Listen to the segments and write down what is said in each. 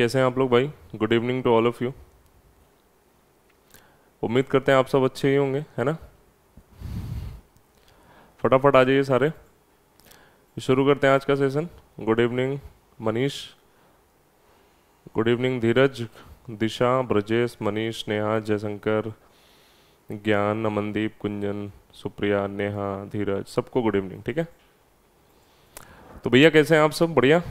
कैसे हैं आप लोग भाई good evening to all of you उम्मीद करते हैं आप सब अच्छे ही होंगे है ना फटाफट आ जाइए सारे शुरू करते हैं आज का session good evening Manish good evening Dheeraj Disha Brajesh Manish Neha Jaishankar Gyan Amandeep कुंजन Supriya Neha धीरज सबको गुड इवनिंग ठीक है तो भैया कैसे हैं आप सब बढ़िया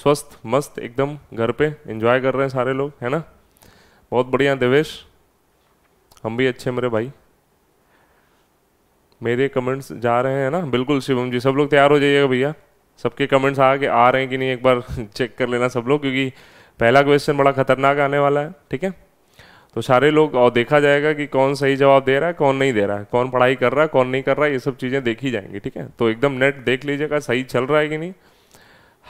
स्वस्थ मस्त एकदम घर पे एंजॉय कर रहे हैं सारे लोग है ना बहुत बढ़िया देवेश हम भी अच्छे मेरे भाई मेरे कमेंट्स जा रहे हैं ना बिल्कुल शिवम जी सब लोग तैयार हो जाइएगा भैया सबके कमेंट्स आ के आ रहे हैं कि नहीं एक बार चेक कर लेना सब लोग क्योंकि पहला क्वेश्चन बड़ा खतरनाक आने वाला है ठीक है तो सारे लोग और देखा जाएगा कि कौन सही जवाब दे रहा है कौन नहीं दे रहा है कौन पढ़ाई कर रहा है कौन नहीं कर रहा है ये सब चीज़ें देखी जाएंगी ठीक है तो एकदम नेट देख लीजिएगा सही चल रहा है कि नहीं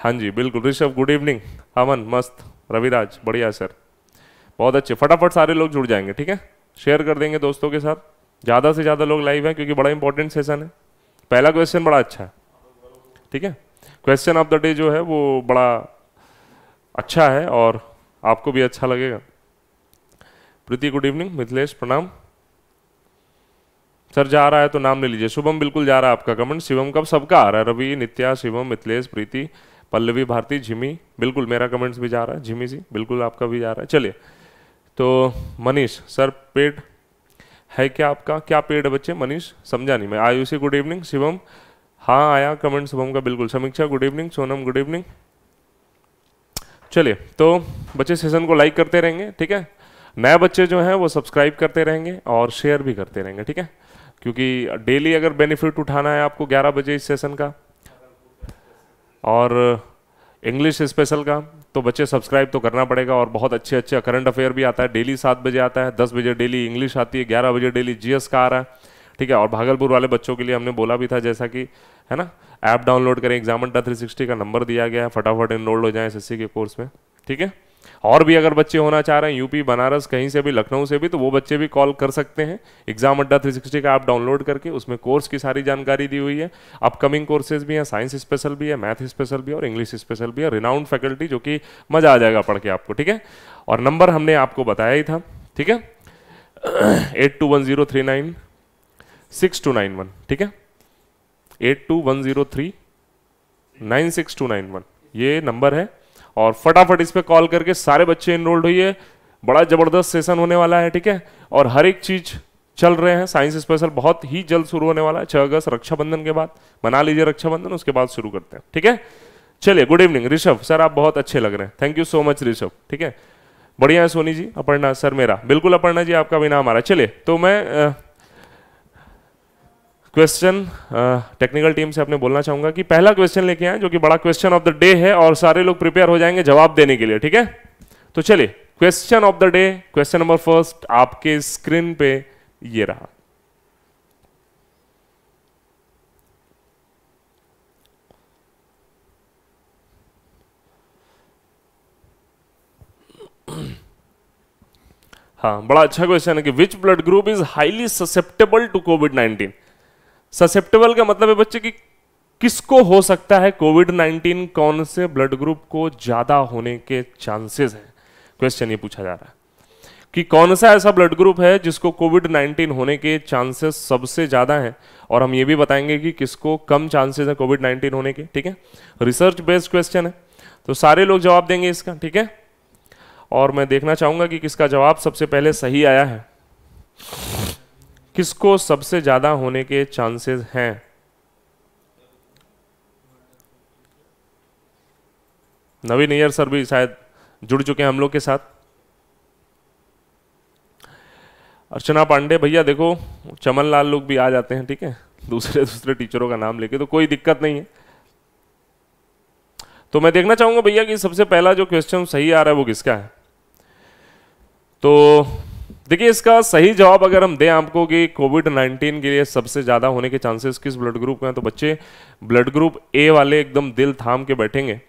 हाँ जी बिल्कुल ऋषभ गुड इवनिंग अमन मस्त रविराज बढ़िया सर बहुत अच्छे फटाफट सारे लोग जुड़ जाएंगे ठीक है शेयर कर देंगे दोस्तों के साथ ज़्यादा से ज़्यादा लोग लाइव हैं क्योंकि बड़ा इंपॉर्टेंट सेशन है पहला क्वेश्चन बड़ा अच्छा है ठीक है क्वेश्चन ऑफ द डे जो है वो बड़ा अच्छा है और आपको भी अच्छा लगेगा प्रीति गुड इवनिंग मिथिलेश प्रणाम सर जा रहा है तो नाम ले लीजिए शुभम बिल्कुल जा रहा है आपका कमेंट शिवम कब सबका आ रहा है रवि नित्या शिवम मिथिलेश प्रीति पल्लवी भारती झिमी बिल्कुल मेरा कमेंट्स भी जा रहा है झिमी जी बिल्कुल आपका भी जा रहा है चलिए तो मनीष सर पेट है क्या आपका क्या पेट है बच्चे मनीष समझा नहीं मैं आयुषी गुड इवनिंग शिवम हाँ आया कमेंट शुभम का बिल्कुल Sameeksha good evening Sonam good evening चलिए तो बच्चे सेशन को लाइक करते रहेंगे ठीक है नए बच्चे जो हैं वो सब्सक्राइब करते रहेंगे और शेयर भी करते रहेंगे ठीक है क्योंकि डेली अगर बेनिफिट उठाना है आपको 11 बजे इस सेशन का और इंग्लिश स्पेशल का तो बच्चे सब्सक्राइब तो करना पड़ेगा और बहुत अच्छे अच्छे करंट अफेयर भी आता है डेली सात बजे आता है दस बजे डेली इंग्लिश आती है ग्यारह बजे डेली जीएस का आ रहा है ठीक है और भागलपुर वाले बच्चों के लिए हमने बोला भी था जैसा कि है ना ऐप डाउनलोड करें एग्जाम डा थ्री सिक्सटी का नंबर दिया गया है फटाफट इनरोल्ड हो जाए एस के कोर्स में ठीक है और भी अगर बच्चे होना चाह रहे हैं यूपी बनारस कहीं से भी लखनऊ से भी तो वो बच्चे भी कॉल कर सकते हैं एग्जाम अड्डा 360 का आप डाउनलोड करके उसमें कोर्स की सारी जानकारी दी हुई है अपकमिंग कोर्सेज भी हैं साइंस स्पेशल भी है मैथ स्पेशल भी है और इंग्लिश स्पेशल भी है रिनाउंड फैकल्टी जो कि मज़ा आ जाएगा पढ़ के आपको ठीक है और नंबर हमने आपको बताया ही था ठीक है eight two one zero three nine six two nine one ठीक है eight two one zero three nine six two nine one ये नंबर है और फटाफट इस पर कॉल करके सारे बच्चे इनरोल्ड हुई बड़ा ज़बरदस्त सेशन होने वाला है ठीक है और हर एक चीज़ चल रहे हैं साइंस स्पेशल बहुत ही जल्द शुरू होने वाला है छह अगस्त रक्षाबंधन के बाद मना लीजिए रक्षाबंधन उसके बाद शुरू करते हैं ठीक है चलिए गुड इवनिंग ऋषभ सर आप बहुत अच्छे लग रहे हैं thank you so much Rishabh ठीक है बढ़िया है सोनी जी अपर्णा सर मेरा बिल्कुल अपर्णा जी आपका भी नाम आ रहा है चलिए तो मैं आ, क्वेश्चन टेक्निकल टीम से आपने बोलना चाहूंगा कि पहला क्वेश्चन लेके आए जो कि बड़ा क्वेश्चन ऑफ द डे है और सारे लोग प्रिपेयर हो जाएंगे जवाब देने के लिए ठीक है तो चलिए question of the day question number first आपके स्क्रीन पे ये रहा हाँ बड़ा अच्छा क्वेश्चन है कि which blood group is highly susceptible to COVID nineteen susceptible का मतलब है बच्चे कि किसको हो सकता है कोविड 19 कौन से ब्लड ग्रुप को ज्यादा होने के चांसेस हैं क्वेश्चन ये पूछा जा रहा है कि कौन सा ऐसा ब्लड ग्रुप है जिसको कोविड 19 होने के चांसेस सबसे ज़्यादा हैं और हम ये भी बताएंगे कि किसको कम चांसेस हैं कोविड 19 होने के ठीक है रिसर्च बेस्ड क्वेश्चन है तो सारे लोग जवाब देंगे इसका ठीक है और मैं देखना चाहूंगा कि किसका जवाब सबसे पहले सही आया है किसको सबसे ज़्यादा होने के चांसेस हैं नवीन अयर सर भी शायद जुड़ चुके हैं हम लोग के साथ अर्चना पांडे भैया देखो चमन लाल लोग भी आ जाते हैं ठीक है दूसरे दूसरे टीचरों का नाम लेके तो कोई दिक्कत नहीं है तो मैं देखना चाहूंगा भैया कि सबसे पहला जो क्वेश्चन सही आ रहा है वो किसका है तो देखिए इसका सही जवाब अगर हम दें आपको कि कोविड 19 के लिए सबसे ज़्यादा होने के चांसेस किस ब्लड ग्रुप के हैं तो बच्चे ब्लड ग्रुप ए वाले एकदम दिल थाम के बैठेंगे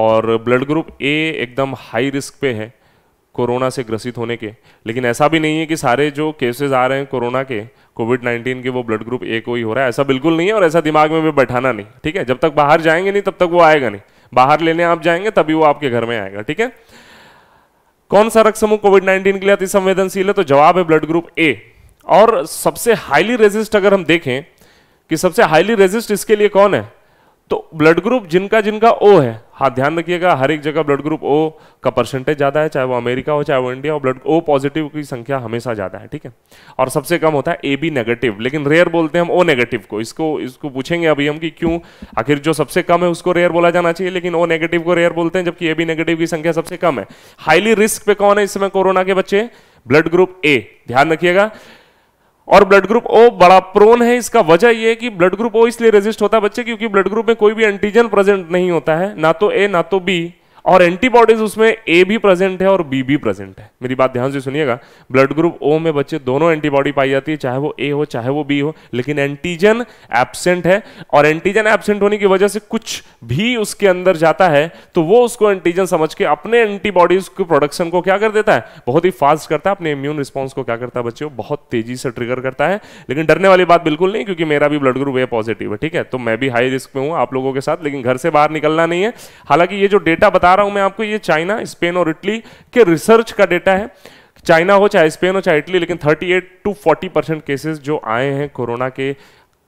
और ब्लड ग्रुप ए एकदम हाई रिस्क पे है कोरोना से ग्रसित होने के लेकिन ऐसा भी नहीं है कि सारे जो केसेस आ रहे हैं कोरोना के कोविड 19 के वो ब्लड ग्रुप ए को ही हो रहा है ऐसा बिल्कुल नहीं है और ऐसा दिमाग में भी बैठाना नहीं ठीक है जब तक बाहर जाएंगे नहीं तब तक वो आएगा नहीं बाहर लेने आप जाएंगे तभी वो आपके घर में आएगा ठीक है कौन सा रक्त समूह कोविड 19 के लिए अति संवेदनशील है तो जवाब है ब्लड ग्रुप ए और सबसे हाईली रेजिस्ट अगर हम देखें कि सबसे हाईली रेजिस्ट इसके लिए कौन है तो ब्लड ग्रुप जिनका जिनका ओ है हाँ ध्यान रखिएगा हर एक जगह ब्लड ग्रुप ओ का परसेंटेज ज़्यादा है चाहे वो अमेरिका हो चाहे वो इंडिया हो ब्लड ओ पॉजिटिव की संख्या हमेशा ज़्यादा है ठीक है और सबसे कम होता है ए बी नेगेटिव लेकिन रेयर बोलते हैं हम ओ नेगेटिव को इसको इसको पूछेंगे अभी हम कि क्यों आखिर जो सबसे कम है उसको रेयर बोला जाना चाहिए लेकिन ओ नेगेटिव को रेयर बोलते हैं जबकि ए बी नेगेटिव की संख्या सबसे कम है हाईली रिस्क पे कौन है इस समय कोरोना के बच्चे ब्लड ग्रुप ए ध्यान रखिएगा और ब्लड ग्रुप ओ बड़ा प्रोन है इसका वजह यह है कि ब्लड ग्रुप ओ इसलिए रेजिस्ट होता है बच्चे क्योंकि ब्लड ग्रुप में कोई भी एंटीजन प्रेजेंट नहीं होता है ना तो ए ना तो बी और एंटीबॉडीज उसमें ए भी प्रेजेंट है और बी भी प्रेजेंट है मेरी बात ध्यान से सुनिएगा ब्लड ग्रुप ओ में बच्चे दोनों एंटीबॉडी पाई जाती है चाहे वो ए हो चाहे वो बी हो लेकिन एंटीजन एबसेंट है और एंटीजन एबसेंट होने की वजह से कुछ भी उसके अंदर जाता है तो वो उसको एंटीजन समझ के अपने एंटीबॉडीज के प्रोडक्शन को क्या कर देता है बहुत ही फास्ट करता है अपने इम्यून रिस्पॉन्स को क्या करता है बच्चे बहुत तेजी से ट्रिगर करता है लेकिन डरने वाली बात बिल्कुल नहीं क्योंकि मेरा भी ब्लड ग्रुप ए पॉजिटिव है ठीक है तो मैं भी हाई रिस्क में हूँ आप लोगों के साथ लेकिन घर से बाहर निकलना नहीं है हालांकि ये जो डेटा बता रहा हूं मैं आपको ये चाइना स्पेन और इटली के रिसर्च का डेटा है चाइना हो चाहे स्पेन हो चाहे इटली लेकिन 38 टू 40 परसेंट केसेस जो आए हैं कोरोना के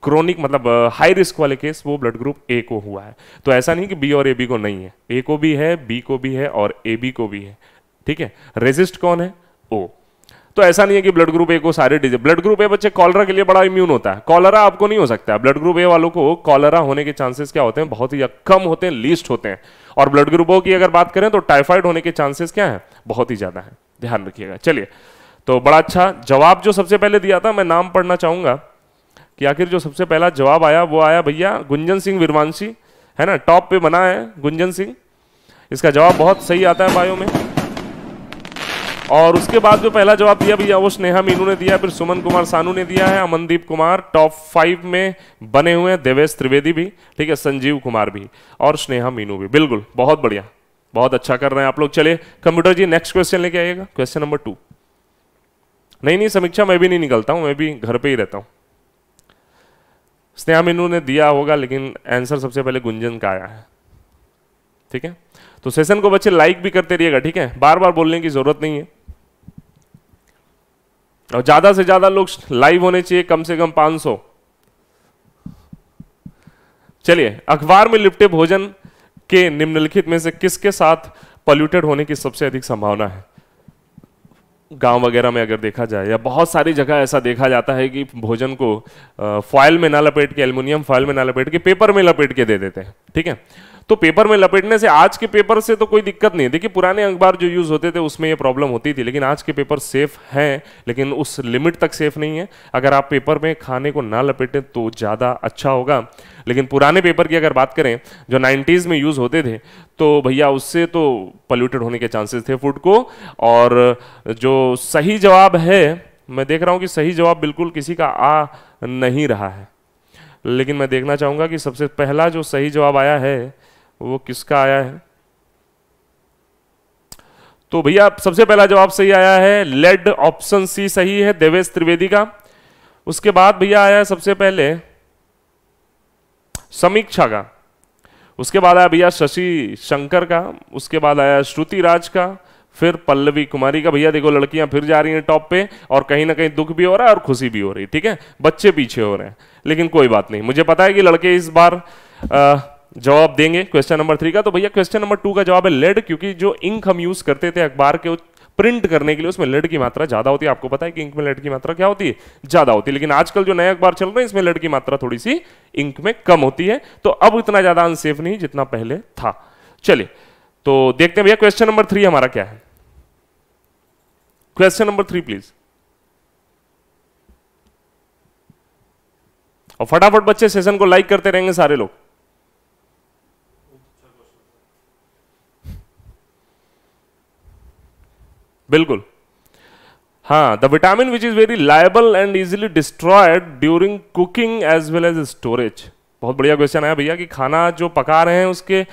क्रोनिक मतलब हाई uh, रिस्क वाले केस वो ब्लड ग्रुप ए को हुआ है तो ऐसा नहीं कि बी और ए बी को नहीं है ए को भी है बी को भी है और ए बी को भी है ठीक है रेजिस्ट कौन है ओ तो ऐसा नहीं है कि ब्लड ग्रुप ए को सारे डिजीज ब्लड ग्रुप ए बच्चे कॉलरा के लिए बड़ा इम्यून होता है कॉलरा आपको नहीं हो सकता है ब्लड ग्रुप ए वालों को कॉलरा होने के चांसेस क्या होते हैं बहुत ही कम होते हैं लीस्ट होते हैं और ब्लड ओ की अगर बात करें तो टाइफाइड होने के चांसेस क्या है बहुत ही ज्यादा है ध्यान रखिएगा चलिए तो बड़ा अच्छा जवाब जो सबसे पहले दिया था मैं नाम पढ़ना चाहूंगा कि आखिर जो सबसे पहला जवाब आया वो आया भैया गुंजन सिंह वीरवांशी है ना टॉप पे बना है गुंजन सिंह इसका जवाब बहुत सही आता है बायो में और उसके बाद जो पहला जवाब दिया भैया वो स्नेहा मीनू ने दिया फिर सुमन कुमार सानू ने दिया है अमनदीप कुमार टॉप फाइव में बने हुए हैं देवेश त्रिवेदी भी ठीक है संजीव कुमार भी और स्नेहा मीनू भी बिल्कुल बहुत बढ़िया बहुत अच्छा कर रहे हैं आप लोग चलिए कंप्यूटर जी नेक्स्ट क्वेश्चन लेके आइएगा क्वेश्चन नंबर टू नहीं नहीं समीक्षा मैं भी नहीं निकलता हूं मैं भी घर पे ही रहता हूं स्नेहा मीनू ने दिया होगा लेकिन आंसर सबसे पहले गुंजन का आया है ठीक है तो सेशन को बच्चे लाइक भी करते रहिएगा ठीक है बार बार बोलने की जरूरत नहीं है और ज़्यादा से ज़्यादा लोग लाइव होने चाहिए कम से कम 500 चलिए अखबार में लिपटे भोजन के निम्नलिखित में से किसके साथ पॉल्यूटेड होने की सबसे अधिक संभावना है गांव वगैरह में अगर देखा जाए या बहुत सारी जगह ऐसा देखा जाता है कि भोजन को फॉयल में ना लपेट के एल्यूमिनियम फॉयल में ना लपेट के पेपर में लपेट के दे देते हैं ठीक है तो पेपर में लपेटने से आज के पेपर से तो कोई दिक्कत नहीं है देखिए पुराने अखबार जो यूज़ होते थे उसमें ये प्रॉब्लम होती थी लेकिन आज के पेपर सेफ हैं लेकिन उस लिमिट तक सेफ नहीं है अगर आप पेपर में खाने को ना लपेटें तो ज़्यादा अच्छा होगा लेकिन पुराने पेपर की अगर बात करें जो नाइन्टीज़ में यूज़ होते थे तो भैया उससे तो पल्यूटेड होने के चांसेस थे फूड को और जो सही जवाब है मैं देख रहा हूँ कि सही जवाब बिल्कुल किसी का आ नहीं रहा है लेकिन मैं देखना चाहूँगा कि सबसे पहला जो सही जवाब आया है वो किसका आया है तो भैया सबसे पहला जवाब सही आया है लेड ऑप्शन सी सही है देवेश त्रिवेदी का उसके बाद भैया आया सबसे पहले समीक्षा का उसके बाद आया भैया शशि शंकर का उसके बाद आया श्रुति राज का फिर पल्लवी कुमारी का भैया देखो लड़कियां फिर जा रही हैं टॉप पे और कहीं ना कहीं दुख भी हो रहा है और खुशी भी हो रही ठीक है बच्चे पीछे हो रहे हैं लेकिन कोई बात नहीं मुझे पता है कि लड़के इस बार आ, जवाब देंगे क्वेश्चन नंबर थ्री का तो भैया क्वेश्चन नंबर टू का जवाब है लेड क्योंकि जो इंक हम यूज करते थे अखबार के प्रिंट करने के लिए उसमें लेड की मात्रा ज्यादा होती है आपको पता है कि इंक में लेड की मात्रा क्या होती है ज्यादा होती है लेकिन आजकल जो नए अखबार चल रहे हैं इसमें लेड की मात्रा थोड़ी सी इंक में कम होती है तो अब इतना ज्यादा अनसेफ नहीं जितना पहले था चलिए तो देखते हैं भैया क्वेश्चन नंबर थ्री हमारा क्या है क्वेश्चन नंबर थ्री प्लीज और फटाफट बच्चे सेशन को लाइक करते रहेंगे सारे लोग बिल्कुल हाँ the vitamin which is very labile and easily destroyed during cooking as well as storage बहुत बढ़िया क्वेश्चन आया भैया कि खाना जो पका रहे हैं उसके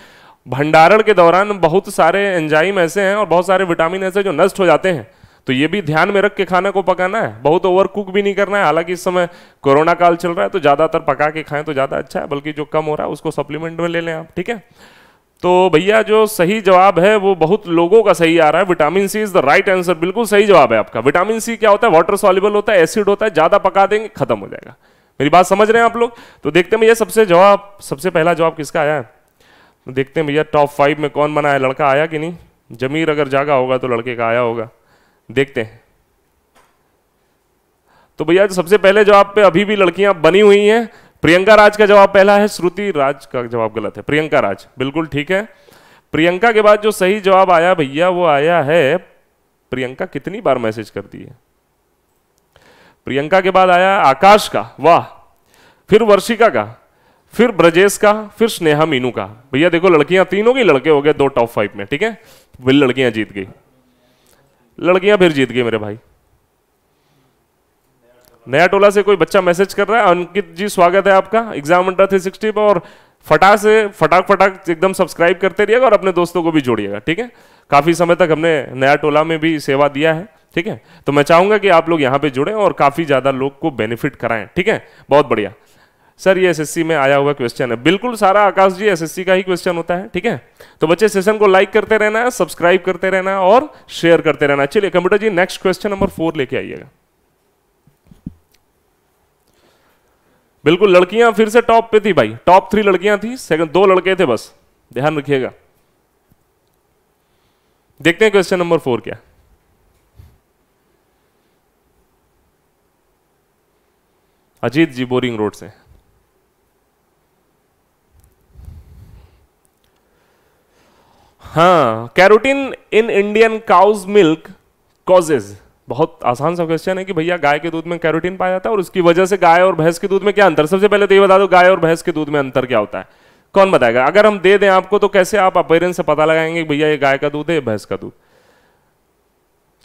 भंडारण के दौरान बहुत सारे एंजाइम ऐसे हैं और बहुत सारे विटामिन ऐसे जो नष्ट हो जाते हैं तो ये भी ध्यान में रख के खाना को पकाना है बहुत ओवर कुक भी नहीं करना है हालांकि इस समय कोरोना काल चल रहा है तो ज़्यादातर पका के खाएं तो ज़्यादा अच्छा है बल्कि जो कम हो रहा है उसको सप्लीमेंट में ले लें आप ठीक है तो भैया जो सही जवाब है वो बहुत लोगों का सही आ रहा है vitamin C is the right answer बिल्कुल सही जवाब है आपका विटामिन सी क्या होता है वाटर सॉलिबल होता है एसिड होता है ज्यादा पका देंगे खत्म हो जाएगा मेरी बात समझ रहे हैं आप लोग तो देखते हैं भैया सबसे जवाब सबसे पहला जवाब किसका आया है तो देखते हैं भैया टॉप फाइव में कौन बना है लड़का आया कि नहीं जमीर अगर जागा होगा तो लड़के का आया होगा देखते हैं तो भैया सबसे पहले जवाब पे अभी भी लड़कियां बनी हुई हैं प्रियंका राज का जवाब पहला है श्रुति राज का जवाब गलत है प्रियंका राज बिल्कुल ठीक है प्रियंका के बाद जो सही जवाब आया भैया वो आया है प्रियंका कितनी बार मैसेज करती है प्रियंका के बाद आया आकाश का वाह फिर वर्षिका का फिर ब्रजेश का फिर स्नेहा मीनू का भैया देखो लड़कियां तीन हो गई लड़के हो गए दो टॉप फाइव में ठीक है लड़कियां जीत गई लड़कियां फिर जीत गई मेरे भाई नया टोला से कोई बच्चा मैसेज कर रहा है अंकित जी स्वागत है आपका एग्जाम अंडर थ्री सिक्सटी पर और फटाक से फटाक फटाक एकदम सब्सक्राइब करते रहिएगा और अपने दोस्तों को भी जोड़िएगा ठीक है काफ़ी समय तक हमने नया टोला में भी सेवा दिया है ठीक है तो मैं चाहूँगा कि आप लोग यहाँ पे जुड़ें और काफ़ी ज़्यादा लोग को बेनिफिट कराएं ठीक है बहुत बढ़िया सर ये एसएससी में आया हुआ क्वेश्चन है बिल्कुल सारा आकाश जी एसएससी का ही क्वेश्चन होता है ठीक है तो बच्चे सेशन को लाइक करते रहना सब्सक्राइब करते रहना और शेयर करते रहना चलिए computer ji next question number four लेके आइएगा बिल्कुल लड़कियां फिर से टॉप पे थी भाई टॉप थ्री लड़कियां थी सेकंड दो लड़के थे बस ध्यान रखिएगा देखते हैं क्वेश्चन नंबर फोर क्या अजीत जी बोरिंग रोड से हाँ carotene in Indian cows milk causes बहुत आसान सा क्वेश्चन है कि भैया गाय के दूध में कैरोटीन पाया जाता है और उसकी वजह से गाय और भैंस के दूध में क्या अंतर सबसे पहले तो ये बता दो गाय और भैंस के दूध में अंतर क्या होता है कौन बताएगा अगर हम दे दें आपको तो कैसे आप अपेरेंस से पता लगाएंगे भैया ये गाय का दूध है भैंस का दूध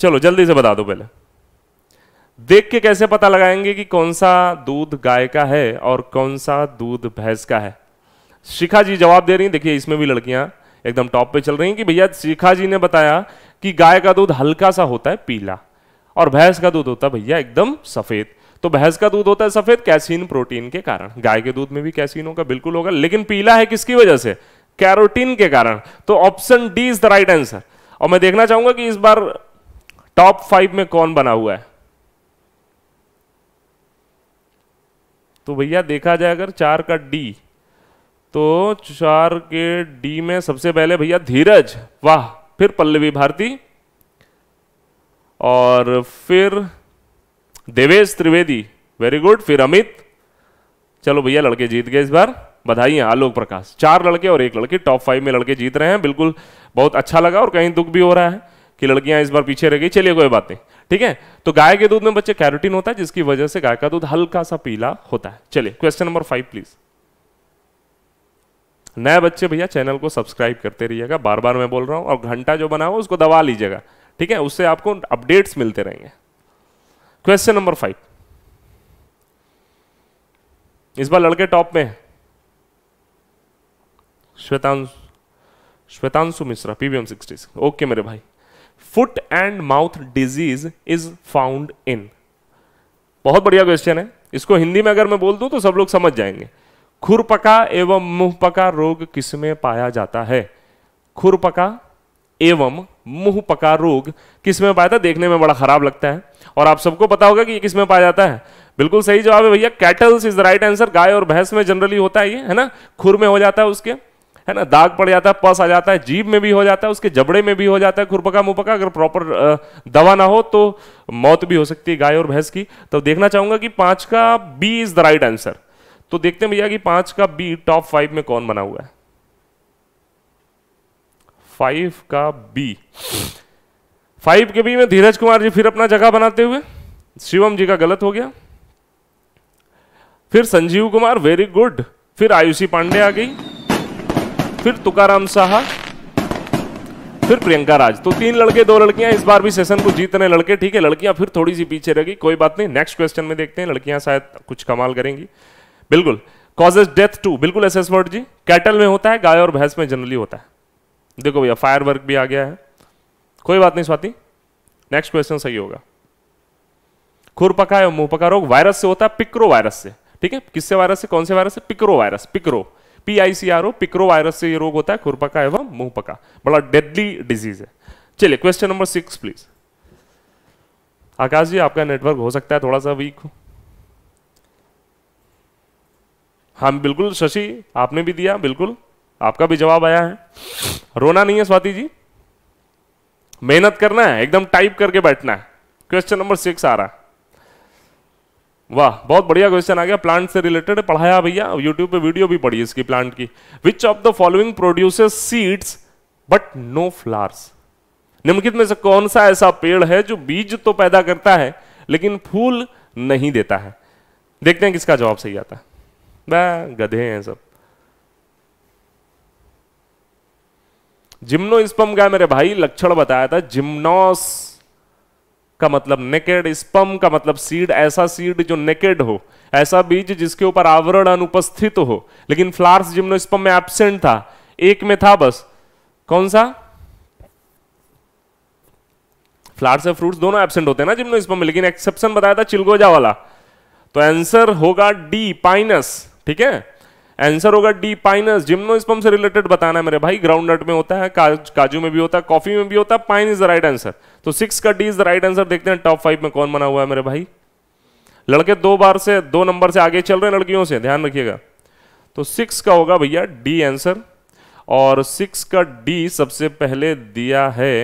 चलो जल्दी से बता दो पहले देख के कैसे पता लगाएंगे कि कौन सा दूध गाय का है और कौन सा दूध भैंस का है शिखा जी जवाब दे रही हैं देखिए इसमें भी लड़कियां एकदम टॉप पे चल रही हैं कि भैया शिखा जी ने बताया कि गाय का दूध हल्का सा होता है पीला और भैंस का दूध होता है भैया एकदम सफेद तो भैंस का दूध होता है सफेद कैसीन प्रोटीन के कारण गाय के दूध में भी कैसीन होगा बिल्कुल होगा लेकिन पीला है किसकी वजह से कैरोटीन के कारण तो option D is the right answer और मैं देखना चाहूंगा कि इस बार टॉप फाइव में कौन बना हुआ है तो भैया देखा जाए अगर चार का डी तो चार के डी में सबसे पहले भैया धीरज वाह फिर पल्लवी भारती और फिर देवेश त्रिवेदी वेरी गुड फिर अमित चलो भैया लड़के जीत गए इस बार बधाई है आलोक प्रकाश चार लड़के और एक लड़की टॉप फाइव में लड़के जीत रहे हैं बिल्कुल बहुत अच्छा लगा और कहीं दुख भी हो रहा है कि लड़कियां इस बार पीछे रह गई चलिए कोई बात नहीं ठीक है तो गाय के दूध में बच्चे कैरोटीन होता है जिसकी वजह से गाय का दूध हल्का सा पीला होता है चलिए क्वेश्चन नंबर फाइव प्लीज नए बच्चे भैया चैनल को सब्सक्राइब करते रहिएगा बार बार मैं बोल रहा हूं और घंटा जो बना हुआ उसको दबा लीजिएगा ठीक है उससे आपको अपडेट्स मिलते रहेंगे क्वेश्चन नंबर फाइव इस बार लड़के टॉप में Shwetanshu Shwetanshu Mishra PBM sixty okay मेरे भाई foot and mouth disease is found in बहुत बढ़िया क्वेश्चन है इसको हिंदी में अगर मैं बोल दूं तो सब लोग समझ जाएंगे खुरपका एवं मुंहपका रोग किसमें पाया जाता है खुरपका एवं मुंह पका रोग किसमें पाया था देखने में बड़ा खराब लगता है और आप सबको पता होगा कि ये किसमें पाया जाता है बिल्कुल सही जवाब है भैया cattles is the right answer गाय और भैंस में जनरली होता है ये है ना खुर में हो जाता है उसके है ना दाग पड़ जाता है पस आ जाता है जीभ में भी हो जाता है उसके जबड़े में भी हो जाता है खुरपका मुपका अगर प्रॉपर दवा ना हो तो मौत भी हो सकती है गाय और भैंस की तो देखना चाहूंगा कि पांच का B is the right answer तो देखते हैं भैया कि पांच का बी टॉप फाइव में कौन बना हुआ है फाइव का बी फाइव के बी में धीरज कुमार जी फिर अपना जगह बनाते हुए शिवम जी का गलत हो गया फिर संजीव कुमार वेरी गुड फिर आयुषी पांडे आ गई फिर तुकाराम साह फिर प्रियंका राज तो तीन लड़के दो लड़कियां इस बार भी सेशन को जीत रहे लड़के ठीक है लड़कियां फिर थोड़ी सी पीछे रह गई कोई बात नहीं नेक्स्ट क्वेश्चन में देखते हैं लड़कियां शायद कुछ कमाल करेंगी बिल्कुल कॉजेज डेथ टू बिल्कुल S S word ji cattle में होता है गाय और भैंस में जनरली होता है देखो भैया फायर वर्क भी आ गया है कोई बात नहीं स्वाति नेक्स्ट क्वेश्चन सही होगा खुर पका मुंह पका रोग वायरस से होता है पिक्रो वायरस से ठीक है किससे वायरस से कौन से वायरस से picro virus picro P I C R O picro virus से ये रोग होता है खुरपका एवं मुंह पका बड़ा डेडली डिजीज है चलिए question number six please Akash ji आपका नेटवर्क हो सकता है थोड़ा सा वीक हो हाँ बिल्कुल शशि आपने भी दिया बिल्कुल आपका भी जवाब आया है रोना नहीं है स्वाति जी मेहनत करना है एकदम टाइप करके बैठना है क्वेश्चन नंबर सिक्स आ रहा है वाह बहुत बढ़िया क्वेश्चन आ गया प्लांट से रिलेटेड पढ़ाया भैया यूट्यूब पे वीडियो भी पढ़ी इसकी प्लांट की which of the following produce seeds but no flowers निम्नलिखित में से कौन सा ऐसा पेड़ है जो बीज तो पैदा करता है लेकिन फूल नहीं देता है देखते हैं किसका जवाब सही आता है गधे हैं सब जिम्नोस्पम का मेरे भाई लक्षण बताया था जिम्नोस का मतलब नेकेड स्पम का मतलब सीड ऐसा सीड जो नेकेड हो ऐसा बीज जिसके ऊपर आवरण अनुपस्थित हो लेकिन फ्लार्स जिम्नोस्पम में एबसेंट था एक में था बस कौन सा फ्लार्स और फ्रूट्स दोनों एबसेंट होते हैं ना जिम्नोस्पम में लेकिन एक्सेप्शन बताया था चिलगोजा वाला तो आंसर होगा डी पाइनस ठीक है आंसर होगा डी पाइनस जिम्नोस्पम से रिलेटेड बताना है मेरे भाई ग्राउंड नट में होता है काज, काजू में भी होता है कॉफी में भी होता है pine is the right answer तो सिक्स का D is the right answer देखते हैं टॉप फाइव में कौन बना हुआ है मेरे भाई लड़के दो बार से दो नंबर से आगे चल रहे हैं लड़कियों से ध्यान रखिएगा तो सिक्स का होगा भैया डी आंसर और सिक्स का डी सबसे पहले दिया है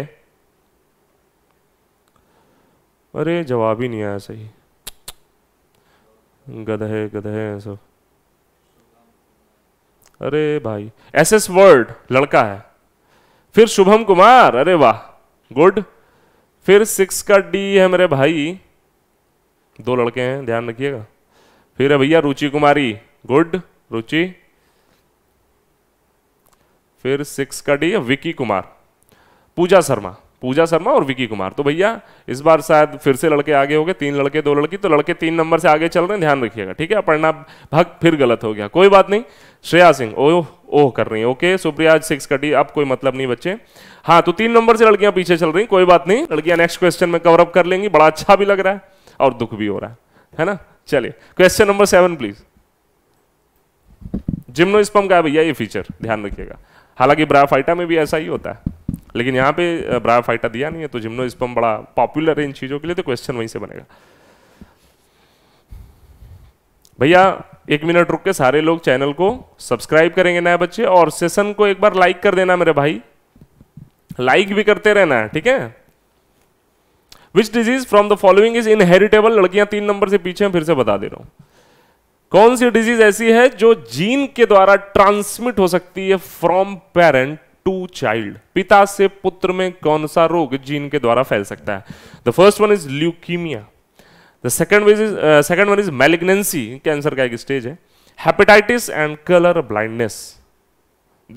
अरे जवाब ही नहीं आया सही गधे गधे सब अरे भाई एस एस वर्ड लड़का है फिर शुभम कुमार अरे वाह गुड फिर सिक्स का डी है मेरे भाई दो लड़के हैं ध्यान रखिएगा फिर है भैया रुचि कुमारी गुड रुचि फिर सिक्स का डी है विकी कुमार पूजा शर्मा पूजा शर्मा और विकी कुमार तो भैया इस बार शायद फिर से लड़के आगे हो गए तीन लड़के दो लड़की तो लड़के तीन नंबर से आगे चल रहे हैं ध्यान रखिएगा ठीक है पढ़ना भक्त फिर गलत हो गया कोई बात नहीं श्रेया सिंह ओ ओह कर रही है ओके सुप्रिया सिक्स कटी अब कोई मतलब नहीं बच्चे हाँ तो तीन नंबर से लड़कियां पीछे चल रही कोई बात नहीं लड़कियां नेक्स्ट क्वेश्चन में कवरअप कर लेंगी बड़ा अच्छा भी लग रहा है और दुख भी हो रहा है है ना चलिए question number seven please gymnosperm का है भैया ये फीचर ध्यान रखिएगा हालांकि ब्राफाइटा में भी ऐसा ही होता है लेकिन यहाँ पे ब्रायोफाइटा दिया नहीं है तो जिम्नोस्पम बड़ा पॉपुलर है इन चीज़ों के लिए तो क्वेश्चन वहीं से बनेगा भैया एक मिनट रुक के सारे लोग चैनल को सब्सक्राइब करेंगे नए बच्चे और सेशन को एक बार लाइक कर देना मेरे भाई लाइक भी करते रहना ठीक है which disease from the following is inheritable लड़कियां तीन नंबर से पीछे हैं फिर से बता दे रहा हूं कौन सी डिजीज ऐसी है जो जीन के द्वारा ट्रांसमिट हो सकती है फ्रॉम पेरेंट टू चाइल्ड पिता से पुत्र में कौन सा रोग जीन के द्वारा फैल सकता है the first one is leukaemia the second is second one is malignancy cancer का एक स्टेज है हेपेटाइटिस एंड कलर ब्लाइंडनेस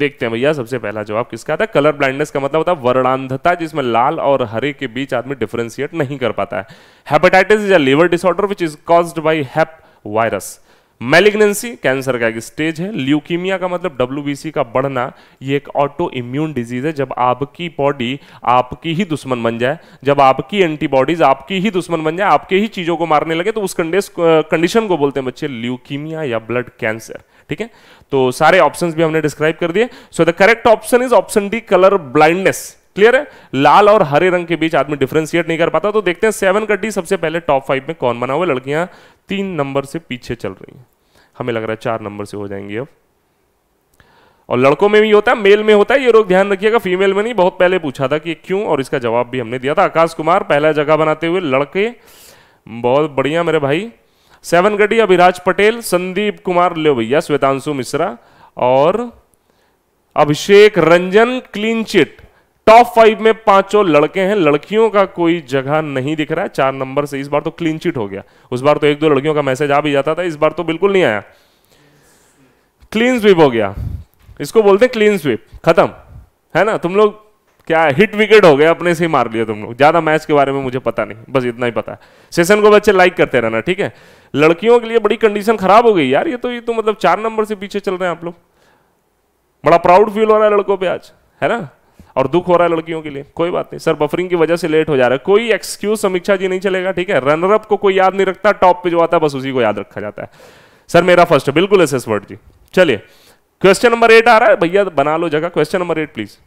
देखते हैं भैया सबसे पहला जवाब किसका था कलर ब्लाइंडनेस का मतलब होता है वर्णांधता जिसमें लाल और हरे के बीच आदमी डिफ्रेंशिएट नहीं कर पाता है hepatitis is a liver disorder which is caused by hep virus malignancy cancer का एक स्टेज है ल्यूकीमिया का मतलब डब्ल्यू का बढ़ना ये एक ऑटो इम्यून डिजीज है जब आपकी बॉडी आपकी ही दुश्मन बन जाए जब आपकी एंटीबॉडीज आपकी ही दुश्मन बन जाए आपके ही चीजों को मारने लगे तो उस कंडीशन को बोलते हैं बच्चे ल्यूकीमिया या ब्लड कैंसर ठीक है तो सारे ऑप्शन भी हमने डिस्क्राइब कर दिए so the correct option is option D colour blindness clear है लाल और हरे रंग के बीच आदमी डिफ्रेंशिएट नहीं कर पाता तो देखते हैं सेवन का डी सबसे पहले टॉप फाइव में कौन बना हुआ लड़कियां तीन नंबर से पीछे चल रही हैं हमें लग रहा है चार नंबर से हो जाएंगी अब और लड़कों में भी होता है मेल में होता है ये रोग ध्यान रखिएगा फीमेल में नहीं बहुत पहले पूछा था कि क्यों और इसका जवाब भी हमने दिया था आकाश कुमार पहला जगह बनाते हुए लड़के बहुत बढ़िया मेरे भाई सेवन गड्डी अभिराज पटेल संदीप कुमार लो भैया श्वेतांशु मिश्रा और Abhishek Ranjan clean chit top five में पांचों लड़के हैं लड़कियों का कोई जगह नहीं दिख रहा है चार नंबर से इस बार तो क्लीन चिट हो गया उस बार तो एक दो लड़कियों का मैसेज आ भी जाता था इस बार तो बिल्कुल नहीं आया क्लीन स्वीप हो गया इसको बोलते हैं क्लीन स्वीप खत्म है ना तुम लोग क्या हिट विकेट हो गया अपने से ही मार लिया तुम लोग ज्यादा मैच के बारे में मुझे पता नहीं बस इतना ही पता है सेशन को बच्चे लाइक करते रहना ठीक है लड़कियों के लिए बड़ी कंडीशन खराब हो गई यार ये तो ये तो मतलब चार नंबर से पीछे चल रहे हैं आप लोग बड़ा प्राउड फील हो रहा है लड़कों पे आज है ना और दुख हो रहा है लड़कियों के लिए कोई बात नहीं सर बफरिंग की वजह से लेट हो जा रहा है कोई एक्सक्यूज समीक्षा जी नहीं चलेगा ठीक है रनरअप को कोई याद नहीं रखता टॉप पे जो आता है बस उसी को याद रखा जाता है सर मेरा फर्स्ट बिल्कुल एस एस वर्ड जी चलिए क्वेश्चन नंबर एट आ रहा है भैया बना लो जगह क्वेश्चन नंबर एट प्लीज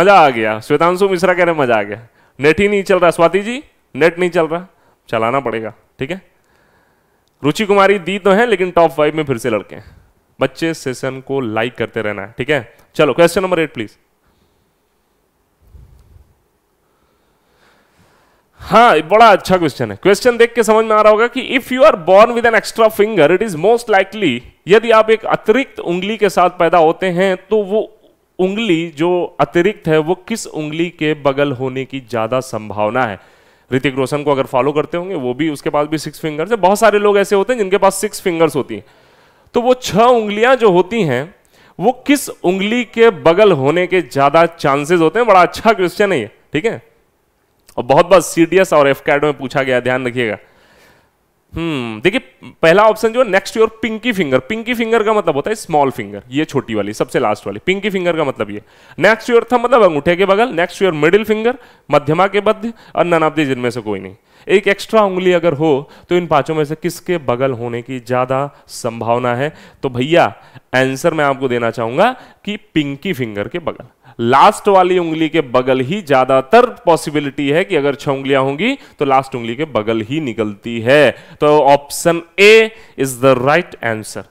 मजा आ गया श्वेतांशु मिश्रा कह रहे मजा आ गया नेट ही नहीं चल रहा स्वाति जी नेट नहीं चल रहा चलाना पड़ेगा ठीक है रुचि कुमारी दी तो है लेकिन टॉप फाइव में फिर से लड़के हैं बच्चे सेशन को लाइक करते रहना है ठीक है चलो क्वेश्चन नंबर एट प्लीज हाँ बड़ा अच्छा क्वेश्चन है क्वेश्चन देख के समझ में आ रहा होगा कि if you are born with an extra finger it is most likely यदि आप एक अतिरिक्त उंगली के साथ पैदा होते हैं तो वो उंगली जो अतिरिक्त है वो किस उंगली के बगल होने की ज्यादा संभावना है ऋतिक रोशन को अगर फॉलो करते होंगे वो भी उसके पास भी सिक्स फिंगर्स है बहुत सारे लोग ऐसे होते हैं जिनके पास सिक्स फिंगर्स होती है तो वो छह उंगलियां जो होती हैं वो किस उंगली के बगल होने के ज्यादा चांसेस होते हैं बड़ा अच्छा क्वेश्चन है ये ठीक है और बहुत बार सीडीएस और एफ में पूछा गया ध्यान रखिएगा हम्म देखिए पहला ऑप्शन जो है next your pinky finger pinky finger का मतलब होता है स्मॉल फिंगर ये छोटी वाली सबसे लास्ट वाली पिंकी फिंगर का मतलब ये नेक्स्ट योर था मतलब अंगूठे के बगल नेक्स्ट योर मिडिल फिंगर मध्यमा के मध्य और नन ऑफ से कोई नहीं एक एक्स्ट्रा उंगली अगर हो तो इन पांचों में से किसके बगल होने की ज्यादा संभावना है तो भैया आंसर मैं आपको देना चाहूंगा कि पिंकी फिंगर के बगल लास्ट वाली उंगली के बगल ही ज्यादातर पॉसिबिलिटी है कि अगर छह उंगलियां होंगी तो लास्ट उंगली के बगल ही निकलती है तो option A is the right answer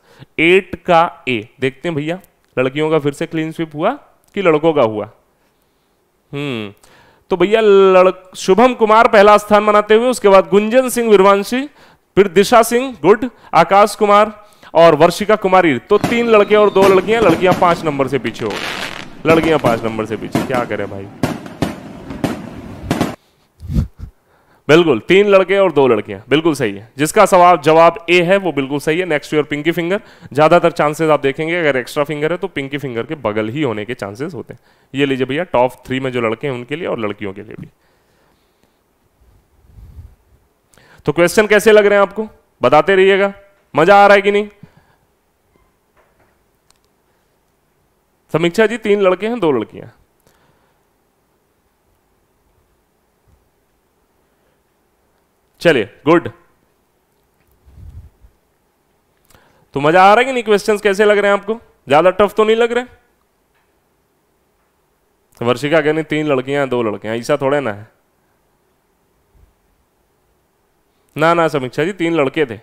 eight का ए देखते हैं भैया लड़कियों का फिर से क्लीन स्विप हुआ कि लड़कों का हुआ हम्म तो भैया लड़क शुभम कुमार पहला स्थान बनाते हुए उसके बाद गुंजन सिंह विरवांशी फिर दिशा सिंह गुड आकाश कुमार और वर्षिका कुमारी तो तीन लड़के और दो लड़कियां लड़कियां पांच नंबर से पीछे हो गई लड़कियां पांच नंबर से पीछे क्या करें भाई बिल्कुल तीन लड़के और दो लड़कियां बिल्कुल सही है जिसका सवाल जवाब ए है वो बिल्कुल सही है नेक्स्ट ईयर पिंकी फिंगर ज्यादातर चांसेस आप देखेंगे अगर एक्स्ट्रा फिंगर है तो पिंकी फिंगर के बगल ही होने के चांसेस होते हैं ये लीजिए भैया टॉप थ्री में जो लड़के हैं उनके लिए और लड़कियों के लिए भी तो क्वेश्चन कैसे लग रहे हैं आपको बताते रहिएगा मजा आ रहा है कि नहीं समीक्षा जी तीन लड़के हैं दो लड़कियां चलिए गुड तो मजा आ रहा है कि नहीं क्वेश्चन कैसे लग रहे हैं आपको ज्यादा टफ तो नहीं लग रहे वर्षिका कहने तीन लड़कियां दो लड़कियां ऐसा थोड़े ना है ना ना समीक्षा जी तीन लड़के थे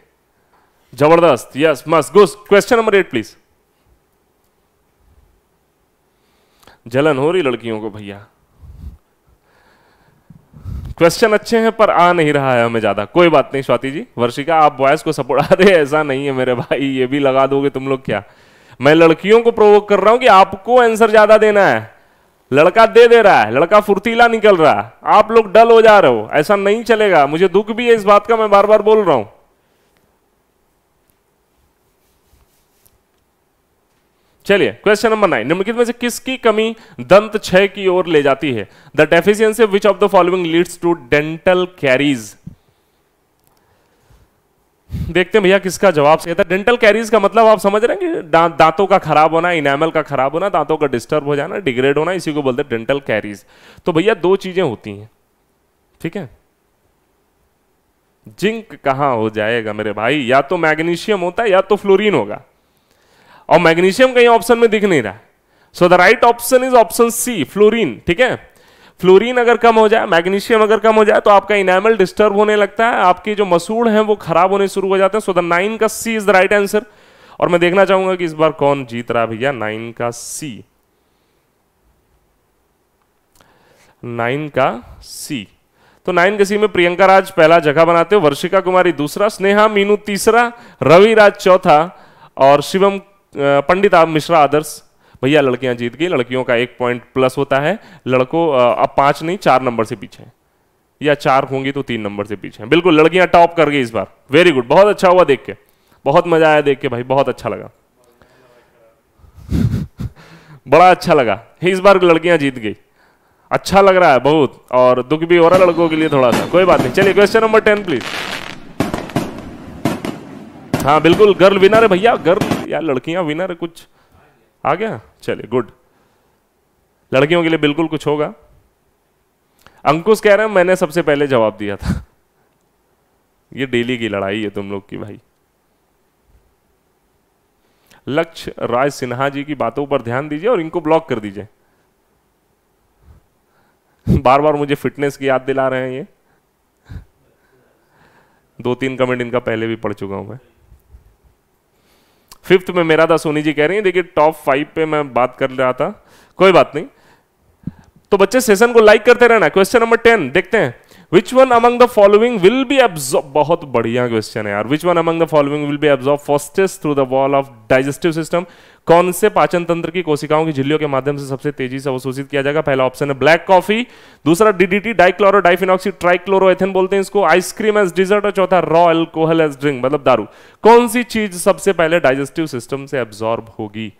जबरदस्त यस मस्त गुस्ट क्वेश्चन नंबर एट प्लीज जलन हो रही लड़कियों को भैया क्वेश्चन अच्छे हैं पर आ नहीं रहा है हमें ज्यादा कोई बात नहीं स्वाति जी वर्षिका आप बॉयज को सपोर्ट रहे ऐसा नहीं है मेरे भाई ये भी लगा दोगे तुम लोग क्या मैं लड़कियों को प्रोवोक कर रहा हूं कि आपको आंसर ज्यादा देना है लड़का दे दे रहा है लड़का फुर्तीला निकल रहा है आप लोग डल हो जा रहे हो ऐसा नहीं चलेगा मुझे दुख भी है इस बात का मैं बार बार बोल रहा हूं चलिए क्वेश्चन नंबर नाइन निम्नलिखित में से किसकी कमी दंत छह की ओर ले जाती है the deficiency which of the following leads to dental caries देखते हैं भैया किसका जवाब सही था डेंटल कैरीज का मतलब आप समझ रहे हैं कि दा, दांतों का खराब होना इनेमल का खराब होना दांतों का डिस्टर्ब हो जाना डिग्रेड होना इसी को बोलते हैं डेंटल कैरीज तो भैया दो चीजें होती हैं ठीक है जिंक कहां हो जाएगा मेरे भाई या तो मैग्नीशियम होता है या तो फ्लोरीन होगा और मैग्नीशियम कहीं ऑप्शन में दिख नहीं रहा so the right option is option C fluorine ठीक है फ्लोरीन अगर कम हो जाए मैग्नीशियम अगर कम हो जाए तो आपका इनामल डिस्टर्ब होने लगता है आपके जो मसूड़ हैं वो खराब होने शुरू हो जाते हैं सो द नाइन का C is the right answer और मैं देखना चाहूंगा कि इस बार कौन जीत रहा भैया नाइन का सी नाइन का सी तो नाइन के सी में प्रियंका राज पहला जगह बनाते हो वर्षिका कुमारी दूसरा स्नेहा मीनू तीसरा रवि राज चौथा और शिवम पंडित आप मिश्रा आदर्श भैया लड़कियां जीत गई लड़कियों का एक पॉइंट प्लस होता है लड़कों अब पांच नहीं चार नंबर से पीछे या चार होंगी तो तीन नंबर से पीछे बिल्कुल लड़कियां टॉप कर गई इस बार वेरी गुड बहुत अच्छा हुआ देख के बहुत मजा आया देख के भाई बहुत अच्छा लगा बड़ा अच्छा लगा इस बार लड़कियां जीत गई अच्छा लग रहा है बहुत और दुख भी हो रहा है लड़कों के लिए थोड़ा सा कोई बात नहीं चलिए क्वेश्चन नंबर टेन प्लीज हाँ बिल्कुल गर्ल विनर है भैया गर्ल यार लड़कियां विनर है कुछ आ गया चलिए गुड लड़कियों के लिए बिल्कुल कुछ होगा अंकुश कह रहे हैं मैंने सबसे पहले जवाब दिया था ये डेली की लड़ाई है तुम लोग की भाई लक्ष्य राज सिन्हा जी की बातों पर ध्यान दीजिए और इनको ब्लॉक कर दीजिए बार बार मुझे फिटनेस की याद दिला रहे हैं ये दो तीन कमेंट इनका पहले भी पढ़ चुका हूं मैं फिफ्थ में मेरा था सोनी जी कह रही हैं देखिए टॉप फाइव पे मैं बात कर रहा था कोई बात नहीं तो बच्चे सेशन को लाइक करते रहना क्वेश्चन नंबर टेन देखते हैं which one among the following will be absorb बहुत बढ़िया क्वेश्चन है यार which one among the following will be absorb firstest through the wall of digestive system कौन से पाचन तंत्र की कोशिकाओं की झिल्लियों के माध्यम से सबसे तेजी से अवशोषित किया जाएगा पहला ऑप्शन है ब्लैक कॉफी दूसरा डीडीटी डाइक्लोरो डाइफिनॉक्सी ट्राइक्लोरोथेन बोलते हैं इसको आइसक्रीम एज डिजर्ट और चौथा रॉ एल्कोहल एज ड्रिंक मतलब दारू कौन सी चीज सबसे पहले डाइजेस्टिव सिस्टम से एब्जॉर्ब होगी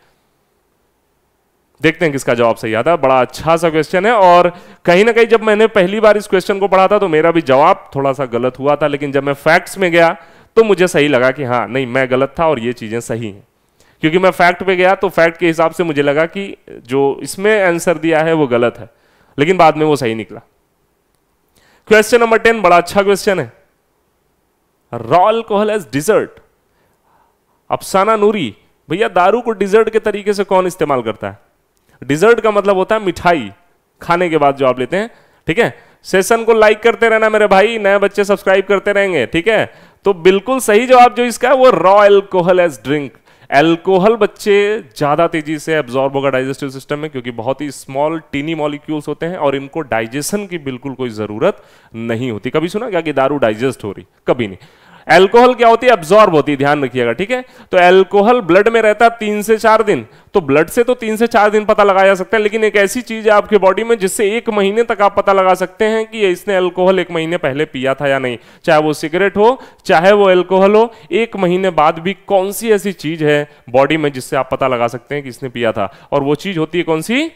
देखते हैं किसका जवाब सही आता है बड़ा अच्छा सा क्वेश्चन है और कहीं ना कहीं जब मैंने पहली बार इस क्वेश्चन को पढ़ा था तो मेरा भी जवाब थोड़ा सा गलत हुआ था लेकिन जब मैं फैक्ट्स में गया तो मुझे सही लगा कि हाँ नहीं मैं गलत था और ये चीज़ें सही हैं क्योंकि मैं फैक्ट पे गया तो फैक्ट के हिसाब से मुझे लगा कि जो इसमें आंसर दिया है वो गलत है लेकिन बाद में वो सही निकला क्वेश्चन नंबर टेन बड़ा अच्छा क्वेश्चन है रॉ अल्कोहल एज डिजर्ट अफसाना नूरी भैया दारू को डिजर्ट के तरीके से कौन इस्तेमाल करता है डिजर्ट का मतलब होता है मिठाई खाने के बाद जो आप लेते हैं ठीक है सेशन को लाइक करते रहना मेरे भाई नए बच्चे सब्सक्राइब करते रहेंगे ठीक है तो बिल्कुल सही जवाब जो इसका है वो raw alcohol as drink alcohol बच्चे ज़्यादा तेजी से एब्जॉर्ब होगा डाइजेस्टिव सिस्टम में क्योंकि बहुत ही स्मॉल टीनी मॉलिक्यूल्स होते हैं और इनको डाइजेशन की बिल्कुल कोई ज़रूरत नहीं होती कभी सुना क्या कि दारू डाइजेस्ट हो रही कभी नहीं एल्कोहल क्या होती है एब्जॉर्ब होती है ध्यान रखिएगा ठीक है तो एल्कोहल ब्लड में रहता है तीन से चार दिन तो ब्लड से तो तीन से चार दिन पता लगाया जा सकता है लेकिन एक ऐसी चीज है आपके बॉडी में जिससे एक महीने तक आप पता लगा सकते हैं कि इसने एल्कोहल एक महीने पहले पिया था या नहीं चाहे वो सिगरेट हो चाहे वो एल्कोहल हो एक महीने बाद भी कौन सी ऐसी चीज है बॉडी में जिससे आप पता लगा सकते हैं कि इसने पिया था और वो चीज होती है कौन सी